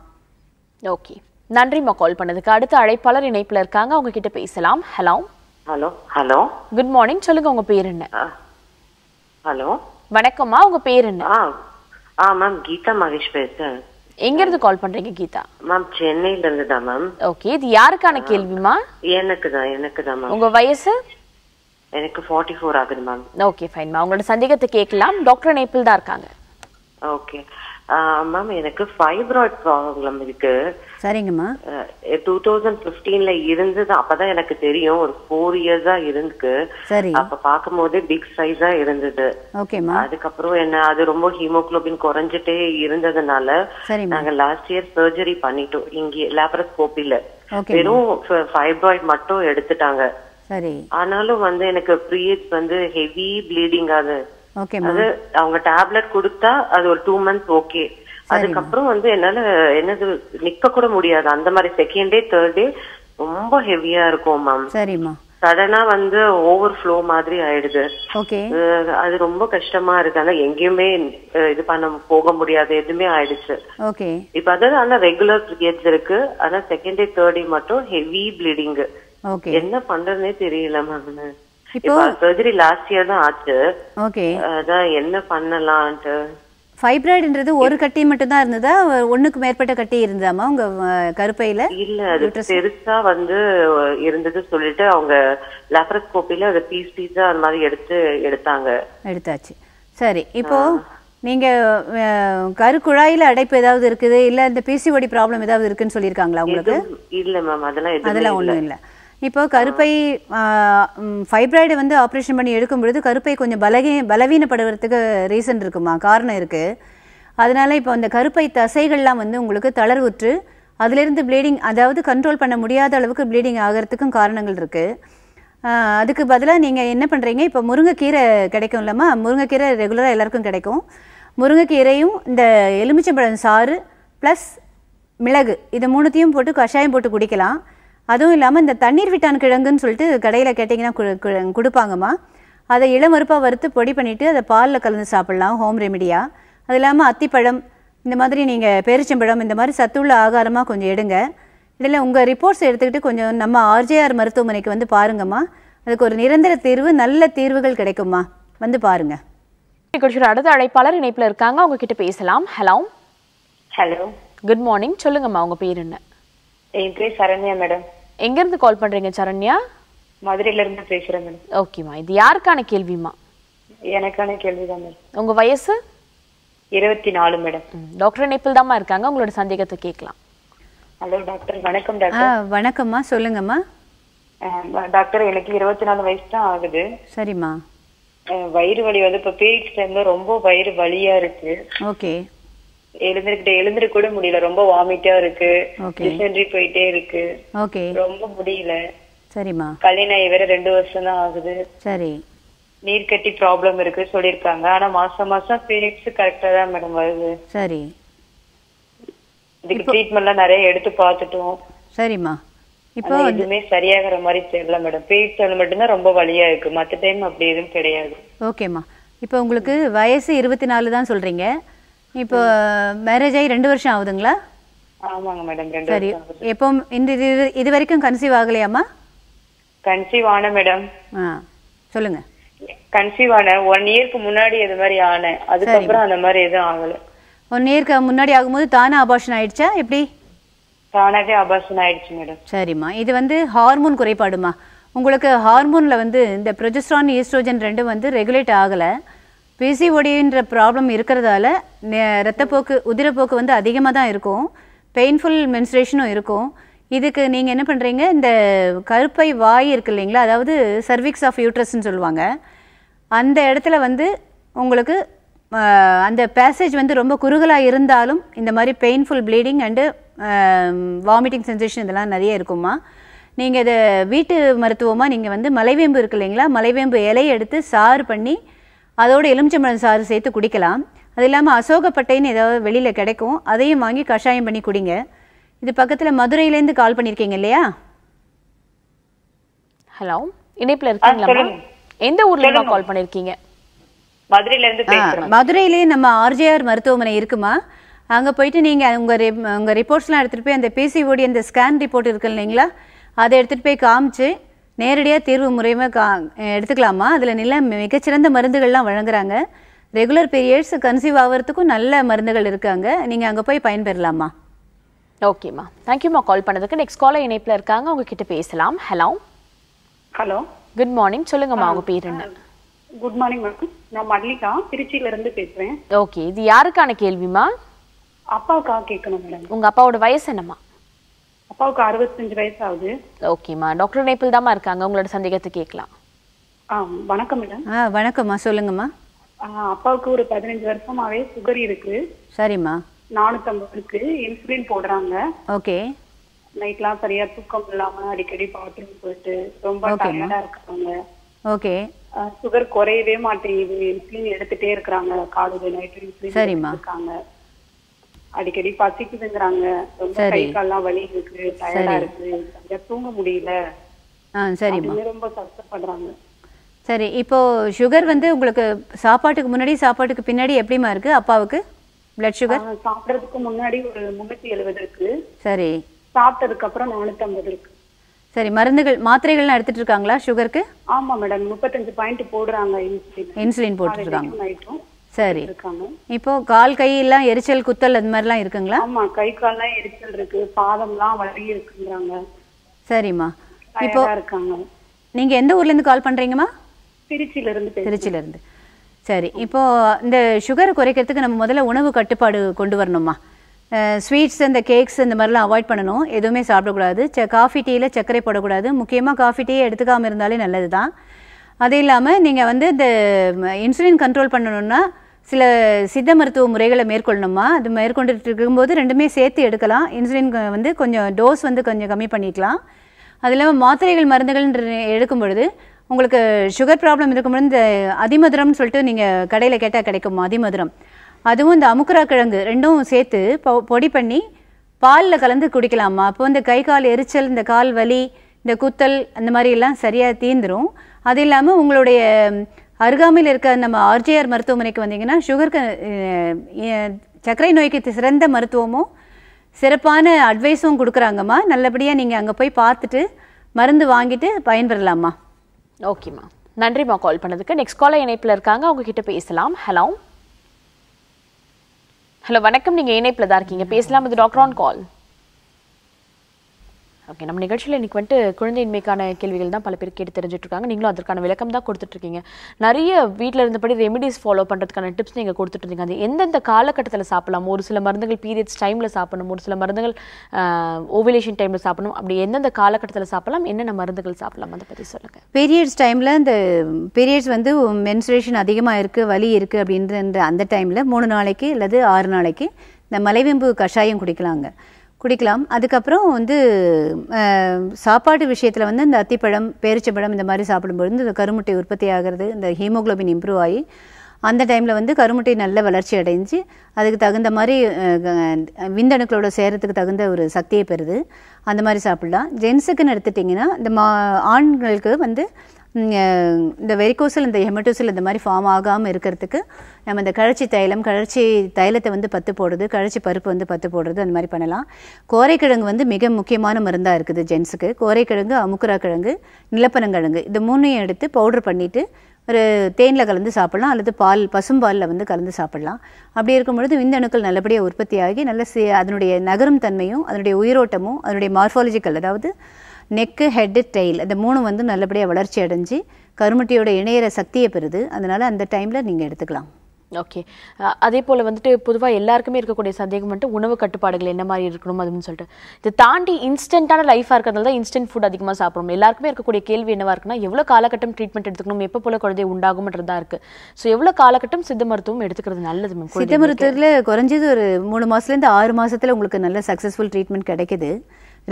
ஓகே நன்றிம்மா கால் பண்ணதுக்கு அடுத்த அழைப்பாளர் இணைப்பில் இருக்காங்க அவங்க கிட்ட பேசலாம் hello hello hello good morning சொல்லுங்க உங்க பேர் என்ன ஹலோ வணக்கம்மா உங்க பேர் என்ன ஆ மேம் கீதா மகேஷ் பேசுறேன் எங்க இருந்து கால் பண்றீங்க கீதா மேம் சென்னையில இருந்து தான் மேம் ஓகே இது யாருக்கான கேள்விமா எனக்கு தான் எனக்கு தான் மேம் உங்க வயசு எனக்கு ஃபார்ட்டி ஃபோர் ஆகுது மேம் ஓகே ஃபைன் உங்களோட சந்தேகத்தை கேட்கலாம் டாக்டர் நேப்பிள் தான் இருக்காங்க ஓகே மேம் எனக்கு ஃபைப்ராய்ட் ப்ராப்ளம் இருக்கு சரிங்கம்மா டூ தௌசண்ட் பிப்டீன்ல இருந்தது அப்பதான் எனக்கு தெரியும் ஒரு ஃபோர் இயர்ஸா இருந்துக்கு அப்ப பார்க்கும் போதே பிக் சைஸா இருந்தது அதுக்கப்புறம் என்ன அது ரொம்ப ஹீமோக்ளோபின் குறைஞ்சிட்டே இருந்ததுனால நாங்க லாஸ்ட் இயர் சர்ஜரி பண்ணிட்டோம் இங்கே லேப்ரோஸ்கோபில வெறும் ஃபைப்ராய்ட் மட்டும் எடுத்துட்டாங்க சரி ஆனாலும் வந்து எனக்கு பீரியட்ஸ் வந்து ஹெவி ப்ளீடிங் ஆகுது அது அவங்க டேப்லெட் கொடுத்தா அது ஒரு டூ மந்த்ஸ் ஓகே அதுக்கப்புறம் வந்து என்னால என்னது நிக்க கூட முடியாது அந்த மாதிரி செகண்ட் டே தேர்ட் டே ரொம்ப ஹெவியா இருக்கும் மேம் சரிம்மா சடனா வந்து ஓவர் ஃப்ளோ மாதிரி ஆயிடுது அது ரொம்ப கஷ்டமா இருக்கு ஆனா எங்கேயுமே இது பண்ண போக முடியாது எதுவுமே ஆயிடுச்சு இப்ப அதாவது ஆனா ரெகுலர் பீரியட்ஸ் இருக்கு ஆனா செகண்ட் டே தேர்ட் டே மட்டும் ஹெவி ப்ளீடிங் என்ன பண்றதுனே தெரியல மேம் இப்போ சர்ஜரி லாஸ்ட் இயர் தான் ஆச்சு ஓகே அதான் என்ன பண்ணலாம்ட்டு ஃபைப்ராய்டுன்றது ஒரு கட்டி மட்டும் தான் இருந்ததா ஒண்ணுக்கு மேற்பட்ட கட்டி இருந்ததாமா உங்க கருப்பையில இல்ல அது பெருசா வந்து இருந்தது சொல்லிட்டு அவங்க லாப்ரோஸ்கோப்பில அது பீஸ் பீஸா அந்த மாதிரி எடுத்து எடுத்தாங்க எடுத்தாச்சு சரி இப்போ நீங்க கருக்குழாயில அடைப்பு ஏதாவது இருக்குது இல்ல இந்த பிசிஓடி ப்ராப்ளம் ஏதாவது இருக்குன்னு சொல்லிருக்காங்களா உங்களுக்கு இல்ல மேம் அதெல்லாம் அதெல்லாம் ஒண்ணும் இல்லை இப்போ கருப்பை ஃபைப்ராய்டு வந்து ஆப்ரேஷன் பண்ணி எடுக்கும் பொழுது கருப்பை கொஞ்சம் பலகீ பலவீனப்படுவதுக்கு ரீசன் இருக்குமா காரணம் இருக்குது அதனால் இப்போ அந்த கருப்பை தசைகள்லாம் வந்து உங்களுக்கு தளர்வுற்று அதுலேருந்து ப்ளீடிங் அதாவது கண்ட்ரோல் பண்ண முடியாத அளவுக்கு ப்ளீடிங் ஆகிறதுக்கும் காரணங்கள் இருக்குது அதுக்கு பதிலாக நீங்கள் என்ன பண்ணுறீங்க இப்போ முருங்கைக்கீரை கிடைக்கும் இல்லாமல் முருங்கைக்கீரை ரெகுலராக எல்லாருக்கும் கிடைக்கும் முருங்கைக்கீரையும் இந்த எலுமிச்சம்பழம் சாறு ப்ளஸ் மிளகு இதை மூணுத்தையும் போட்டு கஷாயம் போட்டு குடிக்கலாம் அதுவும் இல்லாமல் இந்த தண்ணீர் விட்டான் கிழங்குன்னு சொல்லிட்டு கடையில் கேட்டிங்கன்னா கு கொடுப்பாங்கம்மா அதை இளமறுப்பாக வறுத்து பொடி பண்ணிவிட்டு அதை பாலில் கலந்து சாப்பிட்லாம் ஹோம் ரெமிடியாக அது இல்லாமல் அத்திப்பழம் இந்த மாதிரி நீங்கள் பேரிச்சம்பழம் இந்த மாதிரி சத்துள்ள ஆகாரமாக கொஞ்சம் எடுங்க இதில் உங்கள் ரிப்போர்ட்ஸ் எடுத்துக்கிட்டு கொஞ்சம் நம்ம ஆர்ஜேஆர் மருத்துவமனைக்கு வந்து பாருங்கம்மா அதுக்கு ஒரு நிரந்தர தீர்வு நல்ல தீர்வுகள் கிடைக்கும்மா வந்து பாருங்க அடுத்த அழைப்பாளர் இணைப்பில் இருக்காங்க அவங்க கிட்ட பேசலாம் ஹலோ ஹலோ குட் மார்னிங் சொல்லுங்கம்மா உங்க பேர் என்ன என் பேர் சரண்யா மேடம் எங்க இருந்து கால் பண்றீங்க சரண்யா மதுரையில இருந்து மேடம் ஓகேம்மா இது யாருக்கான கேள்விமா எனக்கான கேள்வி தான் மேடம் வயசு இருபத்தி நாலு மேடம் டாக்டர் நேப்பில் தாம்மா இருக்காங்க உங்களோட சந்தேகத்தை கேட்கலாம் ஹலோ டாக்டர் வணக்கம் டாக்டர் வணக்கம்மா சொல்லுங்கம்மா டாக்டர் எனக்கு இருபத்தி நாலு வயசு தான் ஆகுது சரிம்மா வயிறு வலி வந்து இப்போ பீரியட்ஸ் ரொம்ப வயிறு வலியா இருக்கு ஓகே எழுந்திருக்கிட்டே எழுந்திருக்க கூட முடியல ரொம்ப வாமிட்டா இருக்கு டிசென்ட்ரி போயிட்டே இருக்கு ஓகே ரொம்ப முடியல சரிம்மா கல்யாணம் வேற ரெண்டு வருஷம் தான் ஆகுது சரி நீர் கட்டி ப்ராப்ளம் இருக்கு சொல்லிருக்காங்க ஆனா மாசம் மாசம் பீரியட்ஸ் கரெக்டா தான் மேடம் வருது சரி இதுக்கு ட்ரீட்மெண்ட்லாம் நிறைய எடுத்து பார்த்துட்டோம் சரிம்மா இப்போ எதுவுமே சரியாகிற மாதிரி தெரியல மேடம் பீரியட்ஸ் அது மட்டும்தான் ரொம்ப வழியா இருக்கு மற்ற டைம் அப்படி எதுவும் கிடையாது ஓகேம்மா இப்போ உங்களுக்கு வயசு இருபத்தி நாலு தான் சொல்றீங்க இப்போ மேரேஜ் ஆகி ரெண்டு வருஷம் ஆகுதுங்களா ஆமாங்க மேடம் சரி எப்போ இந்த இது இது வரைக்கும் கன்சீவ் ஆகலையாம்மா கன்சீவ் ஆன மேடம் ஆ சொல்லுங்க கன்சீவ் ஆன ஒன் இயர்க்கு முன்னாடி இது மாதிரி ஆனேன் அதுக்கப்புறம் அந்த மாதிரி எதுவும் ஆகல ஒன் இயர்க்கு முன்னாடி ஆகும்போது தானே ஆபாஷன் ஆயிடுச்சா எப்படி தானாகவே ஆபாஷன் ஆயிடுச்சு மேடம் சரிம்மா இது வந்து ஹார்மோன் குறைபாடுமா உங்களுக்கு ஹார்மோனில் வந்து இந்த ப்ரொஜெஸ்ட்ரான் ஈஸ்ட்ரோஜன் ரெண்டும் வந்து ரெகுலேட் ஆகலை பிசிஓடின்ற ப்ராப்ளம் இருக்கிறதால ரத்தப்போக்கு உதிரப்போக்கு வந்து அதிகமாக தான் இருக்கும் பெயின்ஃபுல் மென்ஸ்ட்ரேஷனும் இருக்கும் இதுக்கு நீங்கள் என்ன பண்ணுறீங்க இந்த கருப்பை வாய் இருக்கு இல்லைங்களா அதாவது சர்விக்ஸ் ஆஃப் யூட்ரஸ்ன்னு சொல்லுவாங்க அந்த இடத்துல வந்து உங்களுக்கு அந்த பேசேஜ் வந்து ரொம்ப குறுகலாக இருந்தாலும் இந்த மாதிரி painful bleeding and vomiting sensation இதெல்லாம் நிறைய இருக்குமா நீங்கள் இதை வீட்டு மருத்துவமாக நீங்கள் வந்து மலைவேம்பு இருக்கு இல்லைங்களா மலைவேம்பு இலையை எடுத்து சாறு பண்ணி அதோடு எலுமிச்சம்பழம் சாறு சேர்த்து குடிக்கலாம் அது இல்லாமல் அசோகப்பட்டைன்னு ஏதாவது வெளியில் கிடைக்கும் அதையும் வாங்கி கஷாயம் பண்ணி குடிங்க இது பக்கத்தில் மதுரையிலேருந்து கால் பண்ணியிருக்கீங்க இல்லையா ஹலோ இணைப்பில் இருக்கீங்களா எந்த ஊர்ல கால் பண்ணியிருக்கீங்க மதுரையிலேயே நம்ம ஆர்ஜேஆர் மருத்துவமனை இருக்குமா அங்கே போயிட்டு நீங்கள் உங்கள் உங்கள் ரிப்போர்ட்ஸ்லாம் எடுத்துகிட்டு போய் அந்த பிசிஓடி அந்த ஸ்கேன் ரிப்போர்ட் இருக்கு இல்லைங்களா அதை எடுத்துகிட்டு போய் காமிச்சு நேரடியாக தீர்வு முறையுமே கா எடுத்துக்கலாமா அதில் நில மிகச்சிறந்த மருந்துகள்லாம் வழங்குறாங்க ரெகுலர் பீரியட்ஸ் கன்சீவ் ஆகிறதுக்கும் நல்ல மருந்துகள் இருக்காங்க நீங்கள் அங்கே போய் பயன்பெறலாமா ஓகேம்மா தேங்க்யூம்மா கால் பண்ணதுக்கு நெக்ஸ்ட் காலை இணைப்பில் இருக்காங்க உங்ககிட்ட பேசலாம் ஹலோ ஹலோ குட் மார்னிங் சொல்லுங்கம்மா உங்கள் பேர் என்ன குட் மார்னிங் மேம் நான் மல்லிகா திருச்சியில இருந்து பேசுறேன் ஓகே இது யாருக்கான கேள்விமா அப்பாவுக்கா கேட்கணும் மேடம் உங்க அப்பாவோட வயசு என்னம்மா அப்பாவுக்கு அறுபத்தஞ்சு வயசு ஆகுது ஓகேம்மா டாக்டர் நேபிள் தாம்மா இருக்காங்க உங்களோட சந்தேகத்தை கேட்கலாம் ஆ வணக்கம் மேடம் ஆ வணக்கம்மா சொல்லுங்கம்மா அப்பாவுக்கு ஒரு பதினஞ்சு வருஷமாவே சுகர் இருக்கு சரிம்மா நானூத்தம்பது இருக்கு இன்சுலின் போடுறாங்க ஓகே நைட்லாம் சரியா தூக்கம் இல்லாம அடிக்கடி பாத்ரூம் போயிட்டு ரொம்ப டயர்டா இருக்காங்க ஓகே சுகர் குறையவே மாட்டேங்குது இன்சுலின் எடுத்துட்டே இருக்கிறாங்க காலையில நைட்டு இன்சுலின் இருக்காங்க அடிக்கடி பசிக்குதுங்கிறாங்க ரொம்ப கை கால்லாம் வலி இருக்கு டயர்டா இருக்கு தூங்க முடியல சரிம்மா ரொம்ப கஷ்டப்படுறாங்க சரி இப்போ சுகர் வந்து உங்களுக்கு சாப்பாட்டுக்கு முன்னாடி சாப்பாட்டுக்கு பின்னாடி எப்படிமா இருக்கு அப்பாவுக்கு பிளட் சுகர் சாப்பிட்றதுக்கு முன்னாடி ஒரு முன்னூத்தி எழுபது இருக்கு சரி சாப்பிட்டதுக்கு அப்புறம் நானூத்தி ஐம்பது இருக்கு சரி மருந்துகள் மாத்திரைகள்லாம் எடுத்துட்டு இருக்காங்களா சுகருக்கு ஆமா மேடம் முப்பத்தஞ்சு பாயிண்ட் போடுறாங்க இன்சுலின் இன்சுலின் போட்டுருக்காங்க சரி இப்போ கால் கையெல்லாம் எரிச்சல் குத்தல் அது மாதிரிலாம் இருக்குங்களா ஆமா கை கால்லாம் எரிச்சல் இருக்கு எல்லாம் வலி இருக்குங்கறாங்க சரிம்மா இப்போ இருக்காங்க நீங்க எந்த ஊர்ல இருந்து கால் பண்றீங்கம்மா திருச்சில இருந்து திருச்சில இருந்து சரி இப்போ இந்த சுகரை குறைக்கிறதுக்கு நம்ம முதல்ல உணவு கட்டுப்பாடு கொண்டு வரணும்மா ஸ்வீட்ஸ் இந்த கேக்ஸ் இந்த மாதிரிலாம் அவாய்ட் பண்ணணும் எதுவுமே சாப்பிடக்கூடாது ச காஃபி டீயில் சர்க்கரை போடக்கூடாது முக்கியமாக காஃபி டீயே எடுத்துக்காமல் இருந்தாலே நல்லது தான் அது இல்லாமல் நீங்கள் வந்து இந்த இன்சுலின் கண்ட்ரோல் பண்ணணுன்னா சில சித்த மருத்துவ முறைகளை மேற்கொள்ளணுமா அது மேற்கொண்டுட்டு இருக்கும்போது ரெண்டுமே சேர்த்து எடுக்கலாம் இன்சுலின் வந்து கொஞ்சம் டோஸ் வந்து கொஞ்சம் கம்மி பண்ணிக்கலாம் அது இல்லாமல் மாத்திரைகள் மருந்துகள்ன்ற எடுக்கும் பொழுது உங்களுக்கு சுகர் ப்ராப்ளம் இருக்கும்பொழுது இந்த அதிமதுரம்னு சொல்லிட்டு நீங்கள் கடையில் கேட்டால் கிடைக்கும் அதிமதுரம் அதுவும் இந்த அமுக்குரா கிழங்கு ரெண்டும் சேர்த்து பொடி பண்ணி பாலில் கலந்து குடிக்கலாமா அப்போ இந்த கை கால் எரிச்சல் இந்த கால் வலி இந்த குத்தல் அந்த மாதிரியெல்லாம் சரியாக தீந்துடும் அது இல்லாமல் உங்களுடைய அருகாமையில் இருக்க நம்ம ஆர்ஜேஆர் மருத்துவமனைக்கு வந்தீங்கன்னா சுகருக்கு சர்க்கரை நோய்க்கு சிறந்த மருத்துவமும் சிறப்பான அட்வைஸும் கொடுக்குறாங்கம்மா நல்லபடியாக நீங்கள் அங்கே போய் பார்த்துட்டு மருந்து வாங்கிட்டு பயன்பெறலாம்மா ஓகேம்மா நன்றிம்மா கால் பண்ணதுக்கு நெக்ஸ்ட் காலை இணைப்பில் இருக்காங்க உங்ககிட்ட பேசலாம் ஹலோ ஹலோ வணக்கம் நீங்கள் இணைப்பில் தான் இருக்கீங்க பேசலாம் இது டாக்டர் ஆன் கால் ஓகே நம்ம நிகழ்ச்சியில் இன்றைக்கி வந்துட்டு குழந்தையின்மைக்கான கேள்விகள் தான் பல பேர் கேட்டு தெரிஞ்சிட்ருக்காங்க நீங்களும் அதற்கான விளக்கம் தான் கொடுத்துட்ருக்கீங்க நிறைய வீட்டில் இருந்தபடி ரெமிடிஸ் ஃபாலோ பண்ணுறதுக்கான டிப்ஸ் நீங்கள் கொடுத்துட்ருந்தீங்க அது எந்தெந்த காலகட்டத்தில் சாப்பிடலாம் ஒரு சில மருந்துகள் பீரியட்ஸ் டைமில் சாப்பிடணும் ஒரு சில மருந்துகள் ஓவிலேஷன் டைமில் சாப்பிடணும் அப்படி எந்தெந்த காலகட்டத்தில் சாப்பிடலாம் என்னென்ன மருந்துகள் சாப்பிடலாம் அதை பற்றி சொல்லுங்கள் பீரியட்ஸ் டைமில் இந்த பீரியட்ஸ் வந்து மென்சுரேஷன் அதிகமாக இருக்குது வலி இருக்குது அப்படின்ற அந்த டைமில் மூணு நாளைக்கு அல்லது ஆறு நாளைக்கு இந்த மலைவெம்பு கஷாயம் குடிக்கலாங்க குடிக்கலாம் அதுக்கப்புறம் வந்து சாப்பாடு விஷயத்தில் வந்து இந்த அத்திப்பழம் பேரிச்சம்பழம் இந்த மாதிரி சாப்பிடும்போது இந்த கருமுட்டை உற்பத்தி ஆகிறது இந்த ஹீமோக்ளோபின் இம்ப்ரூவ் ஆகி அந்த டைமில் வந்து கருமுட்டை நல்ல வளர்ச்சி அடைஞ்சு அதுக்கு தகுந்த மாதிரி விந்தணுக்களோட சேரத்துக்கு தகுந்த ஒரு சக்தியை பெறுது அந்த மாதிரி சாப்பிடலாம் ஜென்ஸுக்குன்னு எடுத்துட்டிங்கன்னா இந்த மா ஆண்களுக்கு வந்து இந்த வெரிகோசல் இந்த ஹெமட்டோசல் இந்த மாதிரி ஃபார்ம் ஆகாமல் இருக்கிறதுக்கு நம்ம இந்த கழச்சி தைலம் கழற்சி தைலத்தை வந்து பத்து போடுறது கழச்சி பருப்பு வந்து பத்து போடுறது அந்த மாதிரி பண்ணலாம் கோரைக்கிழங்கு வந்து மிக முக்கியமான மருந்தாக இருக்குது ஜென்ஸுக்கு கோரைக்கிழங்கு அமுக்குரா கிழங்கு நிலப்பனங்கிழங்கு இந்த மூணையும் எடுத்து பவுடர் பண்ணிவிட்டு ஒரு தேனில் கலந்து சாப்பிட்லாம் அல்லது பால் பசும்பாலில் வந்து கலந்து சாப்பிட்லாம் அப்படி இருக்கும் பொழுது விந்தணுக்கள் நல்லபடியாக உற்பத்தியாகி நல்ல அதனுடைய நகரும் தன்மையும் அதனுடைய உயிரோட்டமும் அதனுடைய மார்ஃபாலஜிக்கல் அதாவது நெக்கு ஹெட்டு டெயில் அந்த மூணு வந்து நல்லபடியாக வளர்ச்சி அடைஞ்சு கருமட்டியோட இணையிற சக்தியை பெறுது அதனால் அந்த டைமில் நீங்கள் எடுத்துக்கலாம் ஓகே அதே போல் வந்துட்டு பொதுவாக எல்லாருக்குமே இருக்கக்கூடிய சந்தேகம் வந்துட்டு உணவு கட்டுப்பாடுகள் என்ன மாதிரி இருக்கணும் அதுன்னு சொல்லிட்டு இதை தாண்டி இன்ஸ்டன்ட்டான லைஃபாக இருக்கிறதால தான் இன்ஸ்டன்ட் ஃபுட் அதிகமாக சாப்பிடும் எல்லாருக்குமே இருக்கக்கூடிய கேள்வி என்னவாக இருக்குன்னா எவ்வளோ காலகட்டம் ட்ரீட்மெண்ட் எடுத்துக்கணும் எப்போ போல குழந்தை உண்டாகும்ன்றது தான் இருக்குது ஸோ எவ்வளோ காலகட்டம் சித்த மருத்துவம் எடுத்துக்கிறது நல்லது மேம் சித்த மருத்துவத்தில் குறைஞ்சது ஒரு மூணு மாதத்துலேருந்து ஆறு மாதத்தில் உங்களுக்கு நல்ல சக்ஸஸ்ஃபுல் ட்ரீட்மெண்ட் கிடைக்குது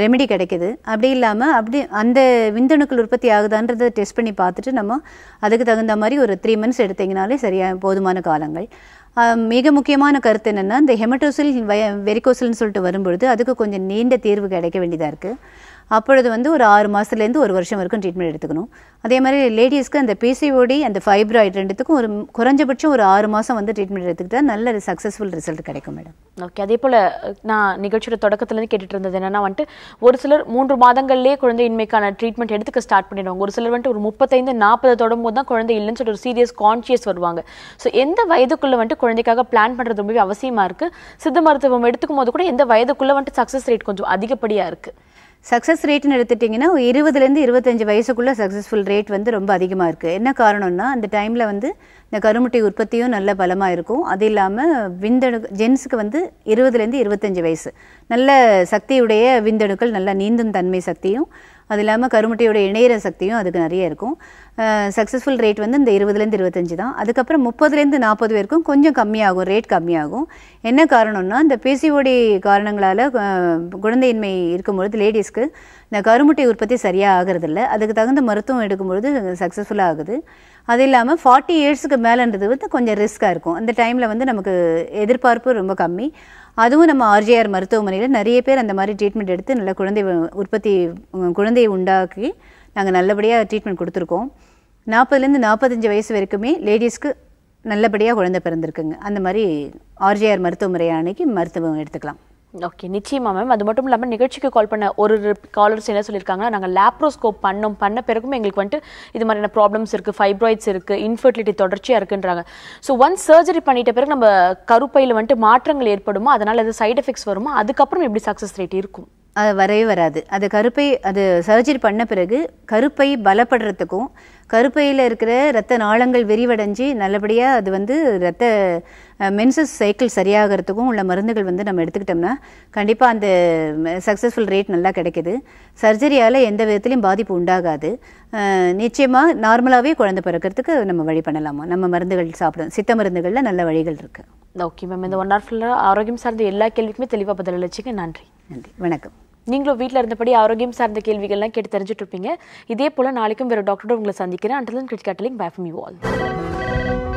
ரெமெடி கிடைக்கிது அப்படி இல்லாமல் அப்படி அந்த விந்தணுக்கள் உற்பத்தி ஆகுதான்றதை டெஸ்ட் பண்ணி பார்த்துட்டு நம்ம அதுக்கு தகுந்த மாதிரி ஒரு த்ரீ மந்த்ஸ் எடுத்திங்கனாலே சரியாக போதுமான காலங்கள் மிக முக்கியமான கருத்து என்னென்னா இந்த ஹெமட்டோசில் வெரிகோசில்னு சொல்லிட்டு வரும்பொழுது அதுக்கு கொஞ்சம் நீண்ட தீர்வு கிடைக்க வேண்டியதாக இருக்குது அப்பொழுது வந்து ஒரு ஆறு மாதத்துலேருந்து ஒரு வருஷம் வரைக்கும் ட்ரீட்மெண்ட் எடுத்துக்கணும் அதே மாதிரி லேடிஸ்க்கு அந்த பிசிஓடி அந்த ஃபைப்ராய்டு ரெண்டுத்துக்கும் ஒரு குறைஞ்சபட்சம் ஒரு ஆறு மாதம் வந்து ட்ரீட்மெண்ட் எடுத்துக்கிட்டால் நல்ல சக்ஸஸ்ஃபுல் ரிசல்ட் கிடைக்கும் மேடம் ஓகே அதே போல் நான் நிகழ்ச்சியோட தொடக்கத்துலேருந்து கேட்டுட்டு இருந்தது என்னென்னா வந்துட்டு ஒரு சிலர் மூன்று மாதங்கள்லேயே குழந்தை இன்மைக்கான ட்ரீட்மெண்ட் எடுத்துக்க ஸ்டார்ட் பண்ணிடுவாங்க ஒரு சிலர் வந்துட்டு ஒரு முப்பத்தைந்து நாற்பது தொடங்கும்போது தான் குழந்தை இல்லைன்னு சொல்லிட்டு ஒரு சீரியஸ் கான்ஷியஸ் வருவாங்க ஸோ எந்த வயதுக்குள்ளே வந்துட்டு குழந்தைக்காக பிளான் பண்ணுறது ரொம்பவே அவசியமாக இருக்குது சித்த மருத்துவம் எடுத்துக்கும் போது கூட எந்த வயதுக்குள்ளே வந்துட்டு சக்ஸஸ் ரேட் கொஞ்சம் அதிகப்படியாக இருக்குது சக்ஸஸ் ரேட்னு எடுத்துட்டிங்கன்னா இருபதுலேருந்து இருபத்தஞ்சி வயசுக்குள்ளே சக்ஸஸ்ஃபுல் ரேட் வந்து ரொம்ப அதிகமாக இருக்குது என்ன காரணம்னா அந்த டைமில் வந்து இந்த கருமுட்டை உற்பத்தியும் நல்ல பலமாக இருக்கும் அது இல்லாமல் விந்தணு ஜென்ஸுக்கு வந்து இருபதுலேருந்து இருபத்தஞ்சி வயசு நல்ல சக்தியுடைய விந்தணுக்கள் நல்லா நீந்தும் தன்மை சக்தியும் அது இல்லாமல் கருமுட்டையுடைய இணையிற சக்தியும் அதுக்கு நிறைய இருக்கும் சக்ஸஸ்ஃபுல் ரேட் வந்து இந்த இருபதுலேருந்து இருபத்தஞ்சி தான் அதுக்கப்புறம் முப்பதுலேருந்து நாற்பது வரைக்கும் கொஞ்சம் கம்மியாகும் ரேட் கம்மியாகும் என்ன காரணம்னா இந்த பிசிஓடி காரணங்களால் குழந்தையின்மை இருக்கும்பொழுது லேடிஸ்க்கு இந்த கருமுட்டை உற்பத்தி சரியாக ஆகிறதில்ல அதுக்கு தகுந்த மருத்துவம் எடுக்கும்பொழுது சக்ஸஸ்ஃபுல்லாக ஆகுது அது இல்லாமல் ஃபார்ட்டி இயர்ஸுக்கு மேலேன்றது வந்து கொஞ்சம் ரிஸ்க்காக இருக்கும் அந்த டைமில் வந்து நமக்கு எதிர்பார்ப்பு ரொம்ப கம்மி அதுவும் நம்ம ஆர்ஜிஆர் மருத்துவமனையில் நிறைய பேர் அந்த மாதிரி ட்ரீட்மெண்ட் எடுத்து நல்ல குழந்தை உற்பத்தி குழந்தையை உண்டாக்கி நாங்கள் நல்லபடியாக ட்ரீட்மெண்ட் கொடுத்துருக்கோம் நாற்பதுலேருந்து நாற்பத்தஞ்சு வயசு வரைக்குமே லேடிஸ்க்கு நல்லபடியாக குழந்தை பிறந்திருக்குங்க அந்த மாதிரி ஆர்ஜிஆர் மருத்துவமுறை அன்னைக்கு மருத்துவம் எடுத்துக்கலாம் ஓகே நிச்சயமா மேம் அது மட்டும் இல்லாமல் நிகழ்ச்சிக்கு கால் பண்ண ஒரு காலர்ஸ் என்ன சொல்லியிருக்காங்கன்னா நாங்கள் லேப்ரோஸ்கோப் பண்ணோம் பண்ண பிறகும் எங்களுக்கு வந்துட்டு இது மாதிரியான ப்ராப்ளம்ஸ் இருக்குது ஃபைப்ராய்ட்ஸ் இருக்குது இன்ஃபர்டிலிட்டி தொடர்ச்சியாக இருக்குன்றாங்க ஸோ ஒன்ஸ் சர்ஜரி பண்ணிட்ட பிறகு நம்ம கருப்பையில் வந்துட்டு மாற்றங்கள் ஏற்படுமோ அதனால் அது சைட் எஃபெக்ட்ஸ் வருமா அதுக்கப்புறம் எப்படி சக்ஸஸ் ரேட் இருக்கும் அது வரவே வராது அது கருப்பை அது சர்ஜரி பண்ண பிறகு கருப்பை பலப்படுறதுக்கும் கருப்பையில் இருக்கிற ரத்த நாளங்கள் விரிவடைஞ்சு நல்லபடியாக அது வந்து ரத்த மென்சஸ் சைக்கிள் சரியாகிறதுக்கும் உள்ள மருந்துகள் வந்து நம்ம எடுத்துக்கிட்டோம்னா கண்டிப்பாக அந்த சக்ஸஸ்ஃபுல் ரேட் நல்லா கிடைக்கிது சர்ஜரியால் எந்த விதத்துலையும் பாதிப்பு உண்டாகாது நிச்சயமாக நார்மலாகவே குழந்தை பிறக்கிறதுக்கு நம்ம வழி பண்ணலாமா நம்ம மருந்துகள் சாப்பிடும் சித்த மருந்துகளில் நல்ல வழிகள் இருக்குது ஓகே மேம் இந்த ஒன் ஆர் ஃபுல்லாக ஆரோக்கியம் சார்ந்த எல்லா கேள்விக்குமே தெளிவாக பதிலளிச்சிங்க நன்றி நன்றி வணக்கம் நீங்களும் வீட்டில் இருந்தபடி ஆரோக்கியம் சார்ந்த கேள்விகள்லாம் கேட்டு தெரிஞ்சுட்டு இருப்பீங்க இதே போல் நாளைக்கும் வேறு டாக்டரோட உங்களை சந்திக்கிறேன் அண்டர் கிரிக்கெட் கேட்டலிங் ஃப்ரம் யூ ஆல்